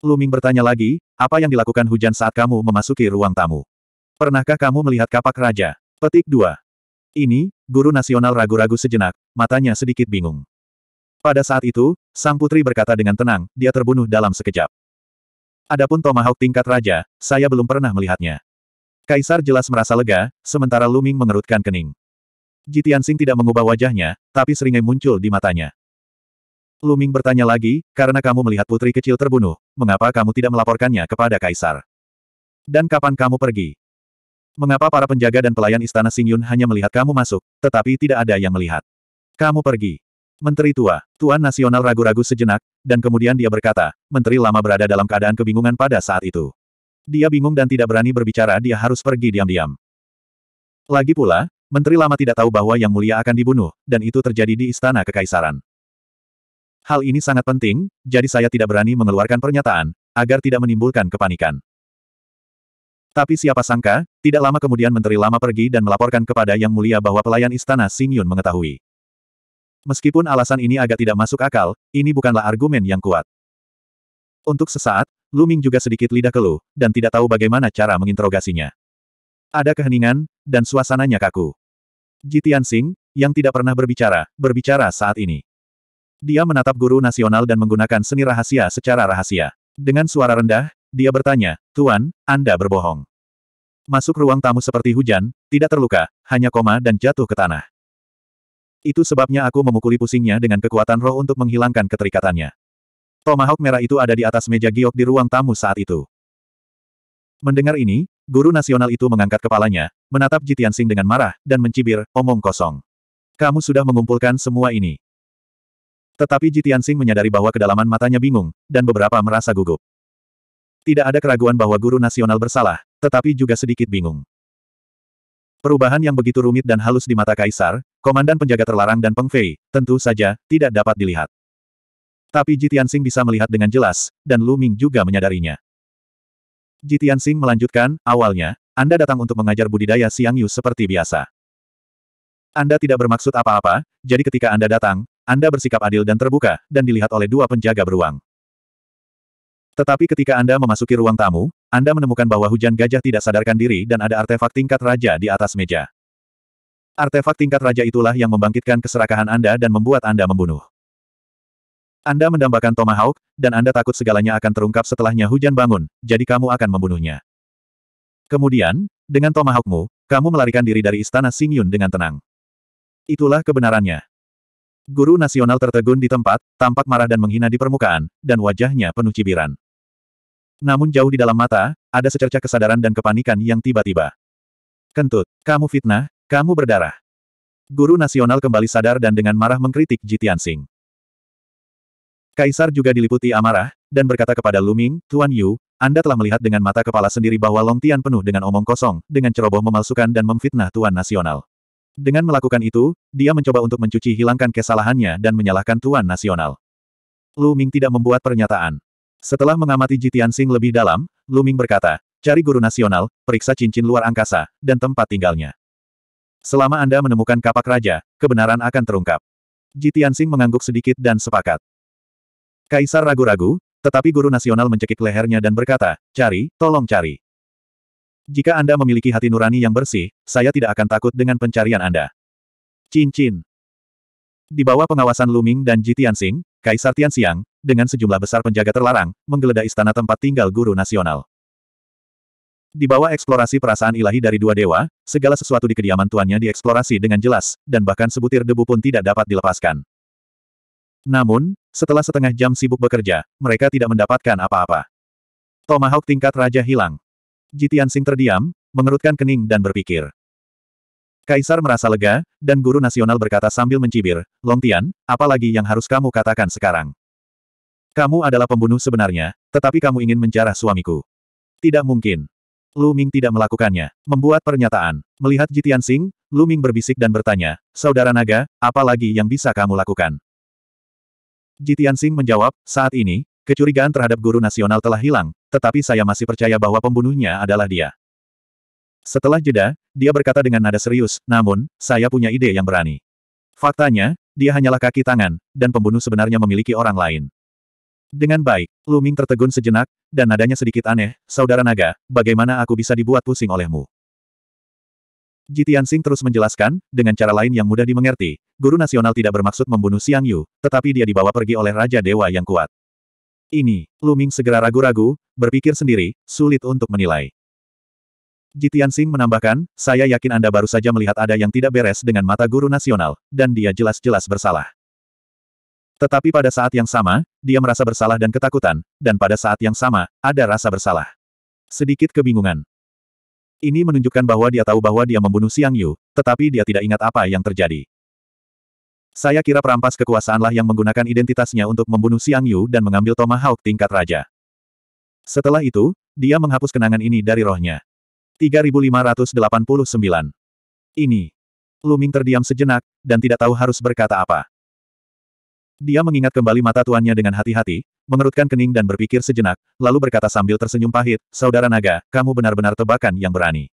Luming bertanya lagi, apa yang dilakukan hujan saat kamu memasuki ruang tamu? Pernahkah kamu melihat kapak raja? Petik 2. Ini, guru nasional ragu-ragu sejenak, matanya sedikit bingung. Pada saat itu, sang putri berkata dengan tenang, dia terbunuh dalam sekejap. Adapun Tomahawk tingkat raja, saya belum pernah melihatnya. Kaisar jelas merasa lega, sementara Luming mengerutkan kening. Jitiansing tidak mengubah wajahnya, tapi seringai muncul di matanya. Luming bertanya lagi, karena kamu melihat putri kecil terbunuh, mengapa kamu tidak melaporkannya kepada kaisar? Dan kapan kamu pergi? Mengapa para penjaga dan pelayan istana Xingyun hanya melihat kamu masuk, tetapi tidak ada yang melihat? Kamu pergi. Menteri tua, Tuan Nasional ragu-ragu sejenak, dan kemudian dia berkata, Menteri lama berada dalam keadaan kebingungan pada saat itu. Dia bingung dan tidak berani berbicara dia harus pergi diam-diam. Lagi pula, Menteri lama tidak tahu bahwa Yang Mulia akan dibunuh, dan itu terjadi di Istana Kekaisaran. Hal ini sangat penting, jadi saya tidak berani mengeluarkan pernyataan, agar tidak menimbulkan kepanikan. Tapi siapa sangka, tidak lama kemudian Menteri lama pergi dan melaporkan kepada Yang Mulia bahwa pelayan Istana Sing Yun mengetahui. Meskipun alasan ini agak tidak masuk akal, ini bukanlah argumen yang kuat. Untuk sesaat, Luming juga sedikit lidah keluh, dan tidak tahu bagaimana cara menginterogasinya. Ada keheningan, dan suasananya kaku. Jitian Tianxing, yang tidak pernah berbicara, berbicara saat ini. Dia menatap guru nasional dan menggunakan seni rahasia secara rahasia. Dengan suara rendah, dia bertanya, Tuan, Anda berbohong. Masuk ruang tamu seperti hujan, tidak terluka, hanya koma dan jatuh ke tanah. Itu sebabnya aku memukuli pusingnya dengan kekuatan roh untuk menghilangkan keterikatannya. Tomahawk merah itu ada di atas meja giok di ruang tamu saat itu. Mendengar ini, Guru nasional itu mengangkat kepalanya, menatap Sing dengan marah, dan mencibir, omong kosong. Kamu sudah mengumpulkan semua ini. Tetapi Sing menyadari bahwa kedalaman matanya bingung, dan beberapa merasa gugup. Tidak ada keraguan bahwa guru nasional bersalah, tetapi juga sedikit bingung. Perubahan yang begitu rumit dan halus di mata Kaisar, Komandan Penjaga Terlarang dan Peng Fei, tentu saja, tidak dapat dilihat. Tapi Sing bisa melihat dengan jelas, dan Lu Ming juga menyadarinya. Ji Tianxing melanjutkan, awalnya, Anda datang untuk mengajar budidaya Siang Yu seperti biasa. Anda tidak bermaksud apa-apa, jadi ketika Anda datang, Anda bersikap adil dan terbuka, dan dilihat oleh dua penjaga beruang. Tetapi ketika Anda memasuki ruang tamu, Anda menemukan bahwa hujan gajah tidak sadarkan diri dan ada artefak tingkat raja di atas meja. Artefak tingkat raja itulah yang membangkitkan keserakahan Anda dan membuat Anda membunuh. Anda mendambakan Tomahawk, dan Anda takut segalanya akan terungkap setelahnya hujan bangun, jadi kamu akan membunuhnya. Kemudian, dengan Tomahawkmu, kamu melarikan diri dari istana Singyun dengan tenang. Itulah kebenarannya. Guru nasional tertegun di tempat, tampak marah dan menghina di permukaan, dan wajahnya penuh cibiran. Namun jauh di dalam mata, ada secercah kesadaran dan kepanikan yang tiba-tiba. Kentut, kamu fitnah, kamu berdarah. Guru nasional kembali sadar dan dengan marah mengkritik Jitian Singh. Kaisar juga diliputi amarah, dan berkata kepada Luming, Tuan Yu, Anda telah melihat dengan mata kepala sendiri bahwa Long Tian penuh dengan omong kosong, dengan ceroboh memalsukan dan memfitnah Tuan Nasional. Dengan melakukan itu, dia mencoba untuk mencuci hilangkan kesalahannya dan menyalahkan Tuan Nasional. Luming tidak membuat pernyataan. Setelah mengamati Jitian Sing lebih dalam, Luming berkata, cari guru nasional, periksa cincin luar angkasa, dan tempat tinggalnya. Selama Anda menemukan kapak raja, kebenaran akan terungkap. Jitian Sing mengangguk sedikit dan sepakat. Kaisar ragu-ragu, tetapi guru nasional mencekik lehernya dan berkata, cari, tolong cari. Jika Anda memiliki hati nurani yang bersih, saya tidak akan takut dengan pencarian Anda. Cincin. Di bawah pengawasan Luming dan Jitian Tianxing, Kaisar Tianxiang, dengan sejumlah besar penjaga terlarang, menggeledah istana tempat tinggal guru nasional. Di bawah eksplorasi perasaan ilahi dari dua dewa, segala sesuatu di kediaman tuannya dieksplorasi dengan jelas, dan bahkan sebutir debu pun tidak dapat dilepaskan. Namun, setelah setengah jam sibuk bekerja, mereka tidak mendapatkan apa-apa. Tomahawk tingkat raja hilang. Jitian Sing terdiam, mengerutkan kening dan berpikir. Kaisar merasa lega, dan guru nasional berkata sambil mencibir, Longtian, apalagi yang harus kamu katakan sekarang? Kamu adalah pembunuh sebenarnya, tetapi kamu ingin menjarah suamiku. Tidak mungkin. Lu Ming tidak melakukannya. Membuat pernyataan. Melihat Jitian Sing, Lu Ming berbisik dan bertanya, Saudara naga, apalagi yang bisa kamu lakukan? Jitian Sing menjawab, saat ini, kecurigaan terhadap guru nasional telah hilang, tetapi saya masih percaya bahwa pembunuhnya adalah dia. Setelah jeda, dia berkata dengan nada serius, namun, saya punya ide yang berani. Faktanya, dia hanyalah kaki tangan, dan pembunuh sebenarnya memiliki orang lain. Dengan baik, Luming tertegun sejenak, dan nadanya sedikit aneh, Saudara Naga, bagaimana aku bisa dibuat pusing olehmu? Jitian Sing terus menjelaskan, dengan cara lain yang mudah dimengerti, guru nasional tidak bermaksud membunuh Xiang Yu, tetapi dia dibawa pergi oleh Raja Dewa yang kuat. Ini, Luming segera ragu-ragu, berpikir sendiri, sulit untuk menilai. Jitian Sing menambahkan, saya yakin Anda baru saja melihat ada yang tidak beres dengan mata guru nasional, dan dia jelas-jelas bersalah. Tetapi pada saat yang sama, dia merasa bersalah dan ketakutan, dan pada saat yang sama, ada rasa bersalah. Sedikit kebingungan. Ini menunjukkan bahwa dia tahu bahwa dia membunuh Xiang Yu, tetapi dia tidak ingat apa yang terjadi. Saya kira perampas kekuasaanlah yang menggunakan identitasnya untuk membunuh Xiang Yu dan mengambil Tomahawk tingkat raja. Setelah itu, dia menghapus kenangan ini dari rohnya. 3589. Ini. Luming terdiam sejenak, dan tidak tahu harus berkata apa. Dia mengingat kembali mata tuannya dengan hati-hati, mengerutkan kening dan berpikir sejenak, lalu berkata sambil tersenyum pahit, Saudara Naga, kamu benar-benar tebakan yang berani.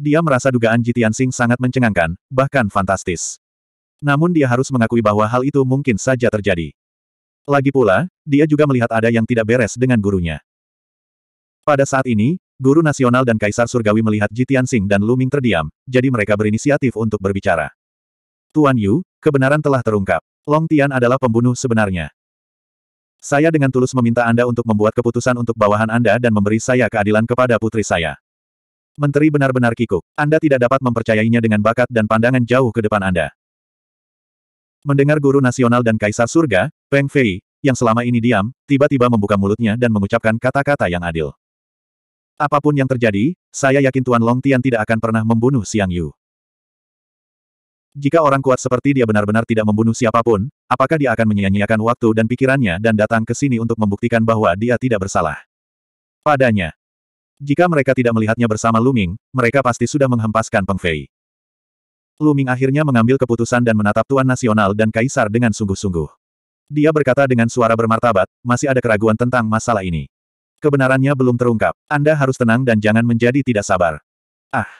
Dia merasa dugaan Jitian Sing sangat mencengangkan, bahkan fantastis. Namun dia harus mengakui bahwa hal itu mungkin saja terjadi. Lagi pula, dia juga melihat ada yang tidak beres dengan gurunya. Pada saat ini, Guru Nasional dan Kaisar Surgawi melihat Jitian Sing dan Luming terdiam, jadi mereka berinisiatif untuk berbicara. Tuan Yu, kebenaran telah terungkap. Long Tian adalah pembunuh sebenarnya. Saya dengan tulus meminta Anda untuk membuat keputusan untuk bawahan Anda dan memberi saya keadilan kepada putri saya. Menteri benar-benar kikuk. Anda tidak dapat mempercayainya dengan bakat dan pandangan jauh ke depan Anda. Mendengar guru nasional dan kaisar surga, Peng Fei, yang selama ini diam, tiba-tiba membuka mulutnya dan mengucapkan kata-kata yang adil. Apapun yang terjadi, saya yakin Tuan Long Tian tidak akan pernah membunuh Siang Yu. Jika orang kuat seperti dia benar-benar tidak membunuh siapapun, Apakah dia akan menyia-nyiakan waktu dan pikirannya dan datang ke sini untuk membuktikan bahwa dia tidak bersalah? Padanya. Jika mereka tidak melihatnya bersama Luming, mereka pasti sudah menghempaskan Pengfei. Luming akhirnya mengambil keputusan dan menatap Tuan Nasional dan Kaisar dengan sungguh-sungguh. Dia berkata dengan suara bermartabat, masih ada keraguan tentang masalah ini. Kebenarannya belum terungkap. Anda harus tenang dan jangan menjadi tidak sabar. Ah.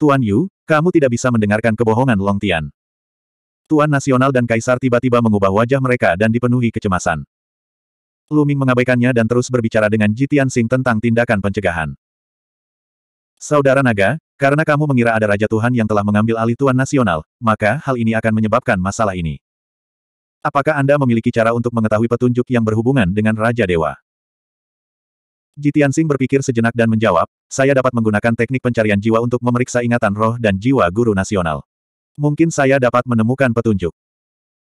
Tuan Yu, kamu tidak bisa mendengarkan kebohongan Long Tian. Tuan Nasional dan Kaisar tiba-tiba mengubah wajah mereka dan dipenuhi kecemasan. Luming mengabaikannya dan terus berbicara dengan Jitian Sing tentang tindakan pencegahan. Saudara naga, karena kamu mengira ada Raja Tuhan yang telah mengambil alih Tuan Nasional, maka hal ini akan menyebabkan masalah ini. Apakah Anda memiliki cara untuk mengetahui petunjuk yang berhubungan dengan Raja Dewa? Jitian Sing berpikir sejenak dan menjawab, saya dapat menggunakan teknik pencarian jiwa untuk memeriksa ingatan roh dan jiwa guru nasional. Mungkin saya dapat menemukan petunjuk.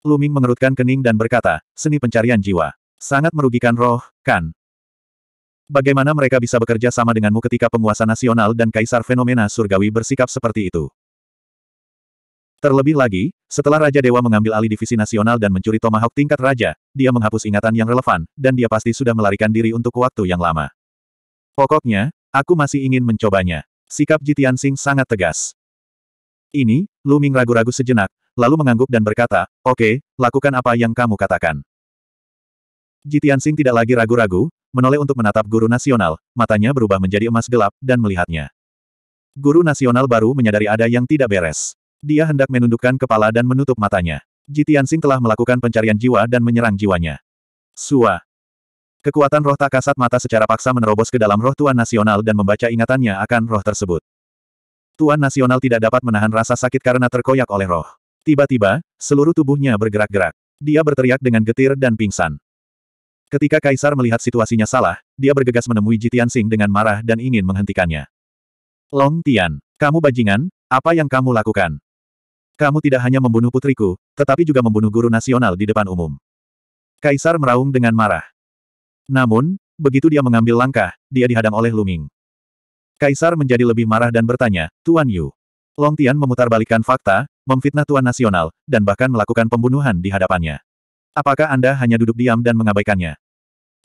Luming mengerutkan kening dan berkata, seni pencarian jiwa. Sangat merugikan roh, kan? Bagaimana mereka bisa bekerja sama denganmu ketika penguasa nasional dan kaisar fenomena surgawi bersikap seperti itu? Terlebih lagi, setelah Raja Dewa mengambil alih divisi nasional dan mencuri Tomahawk tingkat Raja, dia menghapus ingatan yang relevan, dan dia pasti sudah melarikan diri untuk waktu yang lama. Pokoknya, aku masih ingin mencobanya. Sikap Jitian Singh sangat tegas. Ini, Lu Ming ragu-ragu sejenak, lalu mengangguk dan berkata, Oke, okay, lakukan apa yang kamu katakan. Jitian Sing tidak lagi ragu-ragu, menoleh untuk menatap guru nasional, matanya berubah menjadi emas gelap, dan melihatnya. Guru nasional baru menyadari ada yang tidak beres. Dia hendak menundukkan kepala dan menutup matanya. Jitian Sing telah melakukan pencarian jiwa dan menyerang jiwanya. Sua. Kekuatan roh tak kasat mata secara paksa menerobos ke dalam roh tuan nasional dan membaca ingatannya akan roh tersebut. Tuan Nasional tidak dapat menahan rasa sakit karena terkoyak oleh roh. Tiba-tiba, seluruh tubuhnya bergerak-gerak. Dia berteriak dengan getir dan pingsan. Ketika Kaisar melihat situasinya salah, dia bergegas menemui Jitian Sing dengan marah dan ingin menghentikannya. Long Tian, kamu bajingan, apa yang kamu lakukan? Kamu tidak hanya membunuh putriku, tetapi juga membunuh guru nasional di depan umum. Kaisar meraung dengan marah. Namun, begitu dia mengambil langkah, dia dihadang oleh Luming. Kaisar menjadi lebih marah dan bertanya, Tuan Yu. Long Tian memutarbalikkan fakta, memfitnah Tuan Nasional, dan bahkan melakukan pembunuhan di hadapannya. Apakah Anda hanya duduk diam dan mengabaikannya?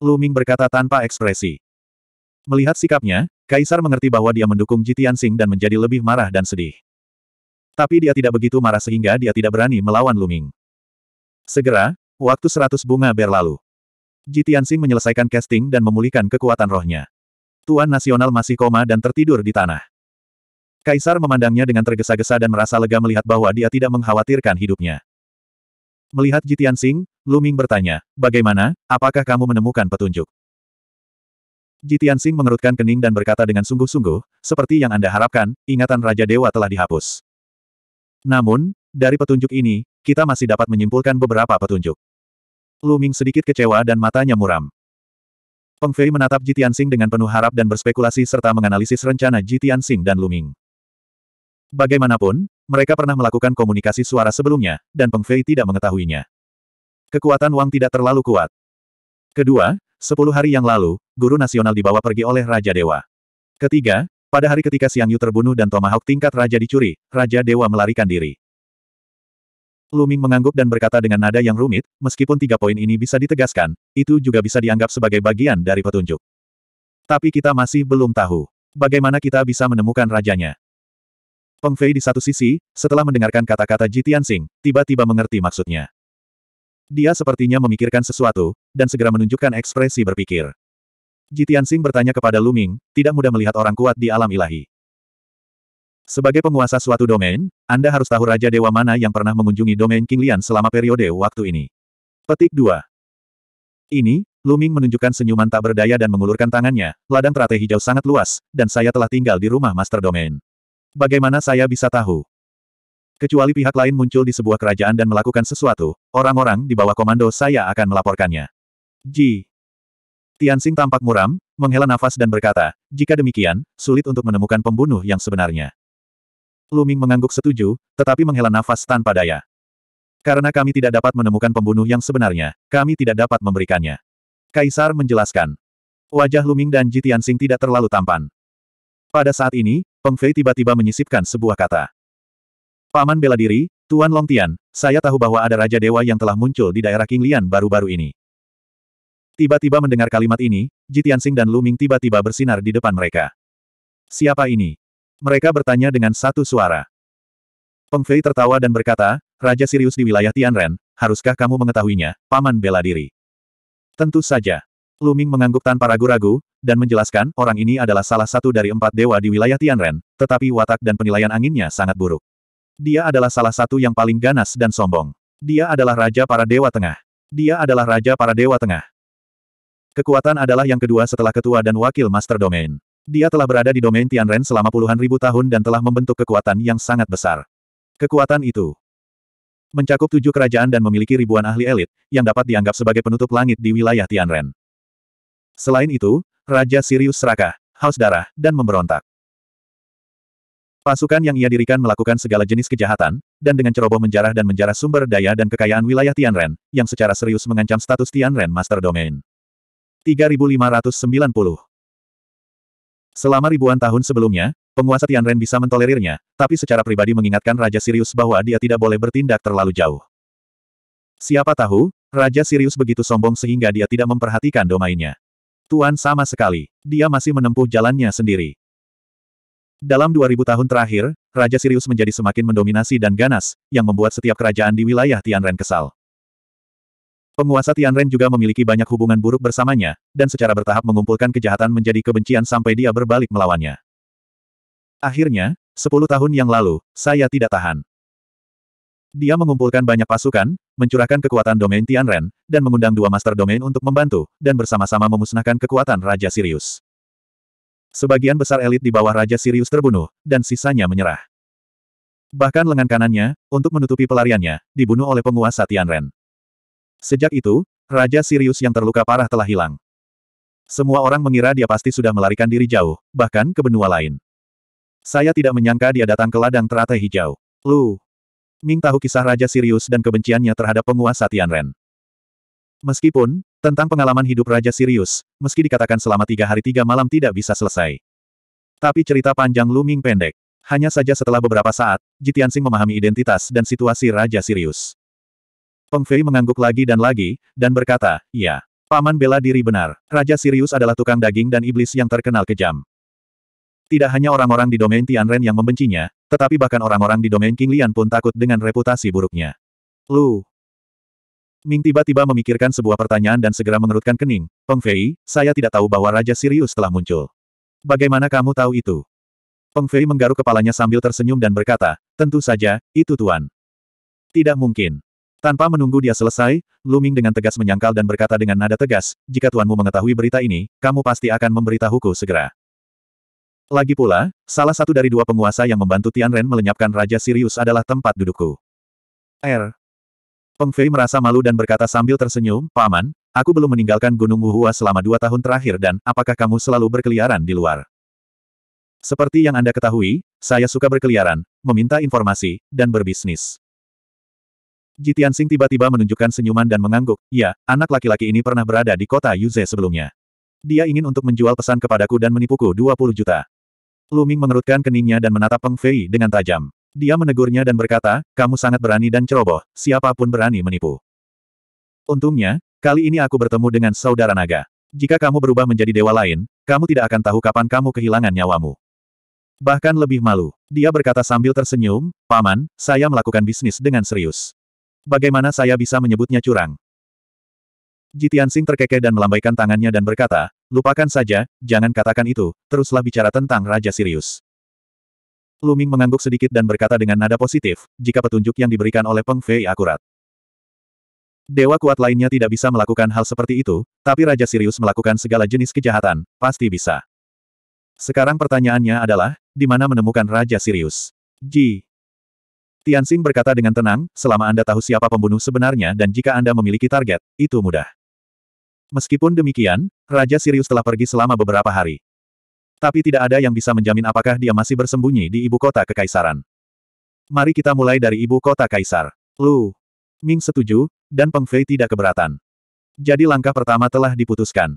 Lu Ming berkata tanpa ekspresi. Melihat sikapnya, Kaisar mengerti bahwa dia mendukung Jitian Sing dan menjadi lebih marah dan sedih. Tapi dia tidak begitu marah sehingga dia tidak berani melawan Lu Ming. Segera, waktu seratus bunga berlalu. Jitian Sing menyelesaikan casting dan memulihkan kekuatan rohnya. Tuan Nasional masih koma dan tertidur di tanah. Kaisar memandangnya dengan tergesa-gesa dan merasa lega melihat bahwa dia tidak mengkhawatirkan hidupnya. Melihat Jitian Sing, Luming bertanya, bagaimana, apakah kamu menemukan petunjuk? Jitian Sing mengerutkan kening dan berkata dengan sungguh-sungguh, seperti yang Anda harapkan, ingatan Raja Dewa telah dihapus. Namun, dari petunjuk ini, kita masih dapat menyimpulkan beberapa petunjuk. Luming sedikit kecewa dan matanya muram. Peng Fei menatap Jitian Tianxing dengan penuh harap dan berspekulasi serta menganalisis rencana Jitian Tianxing dan Luming. Bagaimanapun, mereka pernah melakukan komunikasi suara sebelumnya, dan Peng Fei tidak mengetahuinya. Kekuatan Wang tidak terlalu kuat. Kedua, sepuluh hari yang lalu, guru nasional dibawa pergi oleh Raja Dewa. Ketiga, pada hari ketika Siang Yu terbunuh dan Tomahawk tingkat Raja dicuri, Raja Dewa melarikan diri. Luming mengangguk dan berkata dengan nada yang rumit, meskipun tiga poin ini bisa ditegaskan, itu juga bisa dianggap sebagai bagian dari petunjuk. Tapi kita masih belum tahu. Bagaimana kita bisa menemukan rajanya? Peng Fei di satu sisi, setelah mendengarkan kata-kata Ji Tianxing, tiba-tiba mengerti maksudnya. Dia sepertinya memikirkan sesuatu, dan segera menunjukkan ekspresi berpikir. Ji Tianxing bertanya kepada Luming, tidak mudah melihat orang kuat di alam ilahi. Sebagai penguasa suatu domain, Anda harus tahu Raja Dewa mana yang pernah mengunjungi domain King Lian selama periode waktu ini. Petik 2. Ini, Luming menunjukkan senyuman tak berdaya dan mengulurkan tangannya, ladang teratai hijau sangat luas, dan saya telah tinggal di rumah Master Domain. Bagaimana saya bisa tahu? Kecuali pihak lain muncul di sebuah kerajaan dan melakukan sesuatu, orang-orang di bawah komando saya akan melaporkannya. Ji. Tianxing tampak muram, menghela nafas dan berkata, jika demikian, sulit untuk menemukan pembunuh yang sebenarnya. Luming mengangguk setuju, tetapi menghela nafas tanpa daya. Karena kami tidak dapat menemukan pembunuh yang sebenarnya, kami tidak dapat memberikannya. Kaisar menjelaskan. Wajah Luming dan Jitiansing tidak terlalu tampan. Pada saat ini, Peng Fei tiba-tiba menyisipkan sebuah kata. Paman bela diri, Tuan Longtian, saya tahu bahwa ada Raja Dewa yang telah muncul di daerah Kinglian baru-baru ini. Tiba-tiba mendengar kalimat ini, Jitiansing dan Luming tiba-tiba bersinar di depan mereka. Siapa ini? Mereka bertanya dengan satu suara. Peng Fei tertawa dan berkata, Raja Sirius di wilayah Tianren, haruskah kamu mengetahuinya, Paman bela diri? Tentu saja. Luming mengangguk tanpa ragu-ragu, dan menjelaskan, orang ini adalah salah satu dari empat dewa di wilayah Tianren, tetapi watak dan penilaian anginnya sangat buruk. Dia adalah salah satu yang paling ganas dan sombong. Dia adalah Raja para Dewa Tengah. Dia adalah Raja para Dewa Tengah. Kekuatan adalah yang kedua setelah ketua dan wakil Master Domain. Dia telah berada di domain Tianren selama puluhan ribu tahun dan telah membentuk kekuatan yang sangat besar. Kekuatan itu mencakup tujuh kerajaan dan memiliki ribuan ahli elit, yang dapat dianggap sebagai penutup langit di wilayah Tianren. Selain itu, Raja Sirius serakah, haus darah, dan memberontak. Pasukan yang ia dirikan melakukan segala jenis kejahatan, dan dengan ceroboh menjarah dan menjarah sumber daya dan kekayaan wilayah Tianren, yang secara serius mengancam status Tianren Master Domain. 3590 Selama ribuan tahun sebelumnya, penguasa Tianren bisa mentolerirnya, tapi secara pribadi mengingatkan Raja Sirius bahwa dia tidak boleh bertindak terlalu jauh. Siapa tahu, Raja Sirius begitu sombong sehingga dia tidak memperhatikan domainnya. Tuan sama sekali, dia masih menempuh jalannya sendiri. Dalam 2000 tahun terakhir, Raja Sirius menjadi semakin mendominasi dan ganas, yang membuat setiap kerajaan di wilayah Tianren kesal. Penguasa Tianren juga memiliki banyak hubungan buruk bersamanya, dan secara bertahap mengumpulkan kejahatan menjadi kebencian sampai dia berbalik melawannya. Akhirnya, sepuluh tahun yang lalu, saya tidak tahan. Dia mengumpulkan banyak pasukan, mencurahkan kekuatan domain Tianren, dan mengundang dua master domain untuk membantu, dan bersama-sama memusnahkan kekuatan Raja Sirius. Sebagian besar elit di bawah Raja Sirius terbunuh, dan sisanya menyerah. Bahkan lengan kanannya, untuk menutupi pelariannya, dibunuh oleh penguasa Tianren. Sejak itu, Raja Sirius yang terluka parah telah hilang. Semua orang mengira dia pasti sudah melarikan diri jauh, bahkan ke benua lain. Saya tidak menyangka dia datang ke ladang teratai hijau. Lu. Ming tahu kisah Raja Sirius dan kebenciannya terhadap penguasa Tianren. Meskipun, tentang pengalaman hidup Raja Sirius, meski dikatakan selama tiga hari tiga malam tidak bisa selesai. Tapi cerita panjang Lu Ming pendek. Hanya saja setelah beberapa saat, Jitiansing memahami identitas dan situasi Raja Sirius. Peng Fei mengangguk lagi dan lagi, dan berkata, ya. Paman bela diri benar. Raja Sirius adalah tukang daging dan iblis yang terkenal kejam. Tidak hanya orang-orang di domain Tianren yang membencinya, tetapi bahkan orang-orang di domain King Lian pun takut dengan reputasi buruknya. Lu. Ming tiba-tiba memikirkan sebuah pertanyaan dan segera mengerutkan kening. Peng Fei, saya tidak tahu bahwa Raja Sirius telah muncul. Bagaimana kamu tahu itu? Peng Fei menggaruk kepalanya sambil tersenyum dan berkata, tentu saja, itu Tuan. Tidak mungkin. Tanpa menunggu dia selesai, Luming dengan tegas menyangkal dan berkata dengan nada tegas, jika tuanmu mengetahui berita ini, kamu pasti akan memberitahuku segera. Lagi pula, salah satu dari dua penguasa yang membantu Tianren melenyapkan Raja Sirius adalah tempat dudukku. R. Er. Peng merasa malu dan berkata sambil tersenyum, Paman, aku belum meninggalkan Gunung Wuhua selama dua tahun terakhir dan, apakah kamu selalu berkeliaran di luar? Seperti yang Anda ketahui, saya suka berkeliaran, meminta informasi, dan berbisnis. Jitian Sing tiba-tiba menunjukkan senyuman dan mengangguk, ya, anak laki-laki ini pernah berada di kota Yuze sebelumnya. Dia ingin untuk menjual pesan kepadaku dan menipuku 20 juta. Luming mengerutkan keningnya dan menatap Peng Fei dengan tajam. Dia menegurnya dan berkata, kamu sangat berani dan ceroboh, siapapun berani menipu. Untungnya, kali ini aku bertemu dengan saudara naga. Jika kamu berubah menjadi dewa lain, kamu tidak akan tahu kapan kamu kehilangan nyawamu. Bahkan lebih malu. Dia berkata sambil tersenyum, Paman, saya melakukan bisnis dengan serius. Bagaimana saya bisa menyebutnya curang? Jitian terkekeh dan melambaikan tangannya dan berkata, lupakan saja, jangan katakan itu, teruslah bicara tentang Raja Sirius. Luming mengangguk sedikit dan berkata dengan nada positif, jika petunjuk yang diberikan oleh Peng Fei akurat. Dewa kuat lainnya tidak bisa melakukan hal seperti itu, tapi Raja Sirius melakukan segala jenis kejahatan, pasti bisa. Sekarang pertanyaannya adalah, di mana menemukan Raja Sirius? Ji. Tianxing berkata dengan tenang, selama Anda tahu siapa pembunuh sebenarnya dan jika Anda memiliki target, itu mudah. Meskipun demikian, Raja Sirius telah pergi selama beberapa hari. Tapi tidak ada yang bisa menjamin apakah dia masih bersembunyi di ibu kota kekaisaran. Mari kita mulai dari ibu kota kaisar. Lu. Ming setuju, dan Peng Fei tidak keberatan. Jadi langkah pertama telah diputuskan.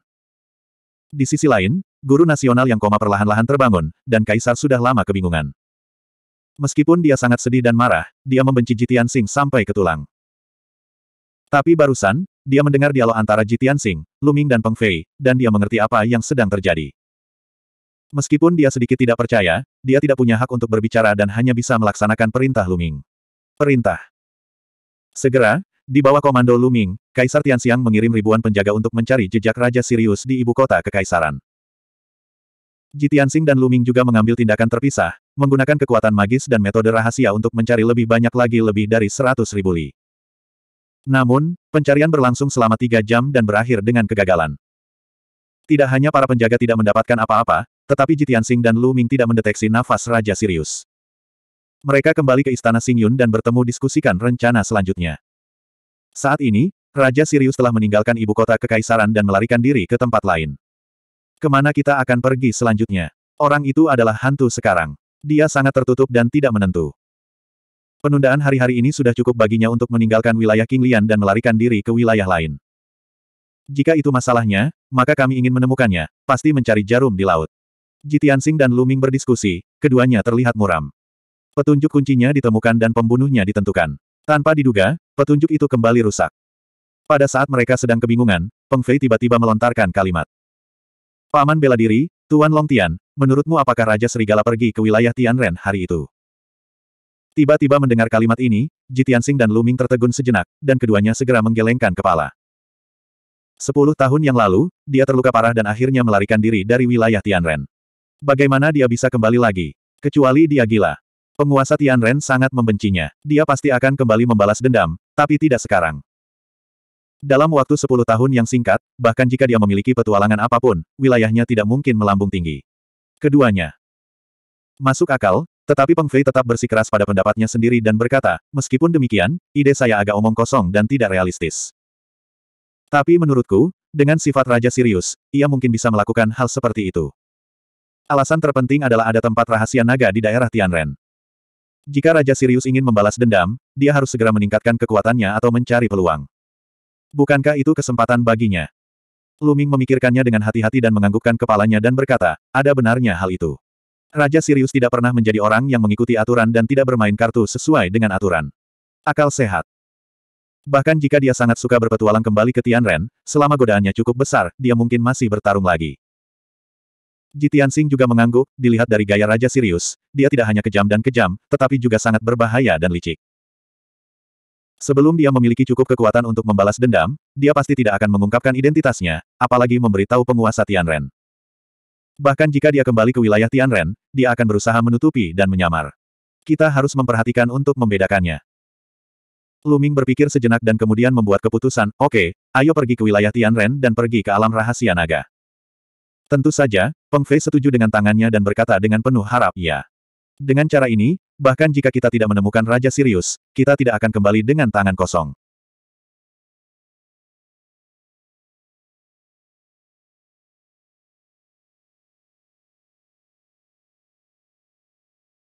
Di sisi lain, guru nasional yang koma perlahan-lahan terbangun, dan kaisar sudah lama kebingungan. Meskipun dia sangat sedih dan marah, dia membenci Jitian Sing sampai ke tulang. Tapi barusan, dia mendengar dialog antara Jitian Sing, Luming dan Peng Fei, dan dia mengerti apa yang sedang terjadi. Meskipun dia sedikit tidak percaya, dia tidak punya hak untuk berbicara dan hanya bisa melaksanakan perintah Luming. Perintah. Segera, di bawah komando Luming, Kaisar Tianxiang mengirim ribuan penjaga untuk mencari jejak Raja Sirius di ibu kota kekaisaran. Jitiansing dan Luming juga mengambil tindakan terpisah, menggunakan kekuatan magis dan metode rahasia untuk mencari lebih banyak lagi lebih dari seratus ribu li. Namun, pencarian berlangsung selama tiga jam dan berakhir dengan kegagalan. Tidak hanya para penjaga tidak mendapatkan apa-apa, tetapi Jitiansing dan Luming tidak mendeteksi nafas Raja Sirius. Mereka kembali ke Istana Singyun dan bertemu diskusikan rencana selanjutnya. Saat ini, Raja Sirius telah meninggalkan ibu kota kekaisaran dan melarikan diri ke tempat lain. Kemana kita akan pergi selanjutnya? Orang itu adalah hantu sekarang. Dia sangat tertutup dan tidak menentu. Penundaan hari-hari ini sudah cukup baginya untuk meninggalkan wilayah Lian dan melarikan diri ke wilayah lain. Jika itu masalahnya, maka kami ingin menemukannya, pasti mencari jarum di laut. Jitiansing dan Luming berdiskusi, keduanya terlihat muram. Petunjuk kuncinya ditemukan dan pembunuhnya ditentukan. Tanpa diduga, petunjuk itu kembali rusak. Pada saat mereka sedang kebingungan, Peng Fei tiba-tiba melontarkan kalimat. Paman bela diri, Tuan Long Tian. menurutmu apakah Raja Serigala pergi ke wilayah Tianren hari itu? Tiba-tiba mendengar kalimat ini, Jitiansing dan Lu Ming tertegun sejenak, dan keduanya segera menggelengkan kepala. Sepuluh tahun yang lalu, dia terluka parah dan akhirnya melarikan diri dari wilayah Tianren. Bagaimana dia bisa kembali lagi? Kecuali dia gila. Penguasa Tianren sangat membencinya. Dia pasti akan kembali membalas dendam, tapi tidak sekarang. Dalam waktu 10 tahun yang singkat, bahkan jika dia memiliki petualangan apapun, wilayahnya tidak mungkin melambung tinggi. Keduanya. Masuk akal, tetapi Peng Fei tetap bersikeras pada pendapatnya sendiri dan berkata, meskipun demikian, ide saya agak omong kosong dan tidak realistis. Tapi menurutku, dengan sifat Raja Sirius, ia mungkin bisa melakukan hal seperti itu. Alasan terpenting adalah ada tempat rahasia naga di daerah Tianren. Jika Raja Sirius ingin membalas dendam, dia harus segera meningkatkan kekuatannya atau mencari peluang bukankah itu kesempatan baginya? Luming memikirkannya dengan hati-hati dan menganggukkan kepalanya dan berkata, ada benarnya hal itu. Raja Sirius tidak pernah menjadi orang yang mengikuti aturan dan tidak bermain kartu sesuai dengan aturan. Akal sehat. Bahkan jika dia sangat suka berpetualang kembali ke Tianren, selama godaannya cukup besar, dia mungkin masih bertarung lagi. Jitian Sing juga mengangguk, dilihat dari gaya Raja Sirius, dia tidak hanya kejam dan kejam, tetapi juga sangat berbahaya dan licik. Sebelum dia memiliki cukup kekuatan untuk membalas dendam, dia pasti tidak akan mengungkapkan identitasnya, apalagi memberitahu penguasa Tianren. Bahkan jika dia kembali ke wilayah Tianren, dia akan berusaha menutupi dan menyamar. Kita harus memperhatikan untuk membedakannya. Luming berpikir sejenak dan kemudian membuat keputusan, oke, okay, ayo pergi ke wilayah Tianren dan pergi ke alam rahasia naga. Tentu saja, Peng Fei setuju dengan tangannya dan berkata dengan penuh harap, ya. Dengan cara ini, Bahkan jika kita tidak menemukan Raja Sirius, kita tidak akan kembali dengan tangan kosong.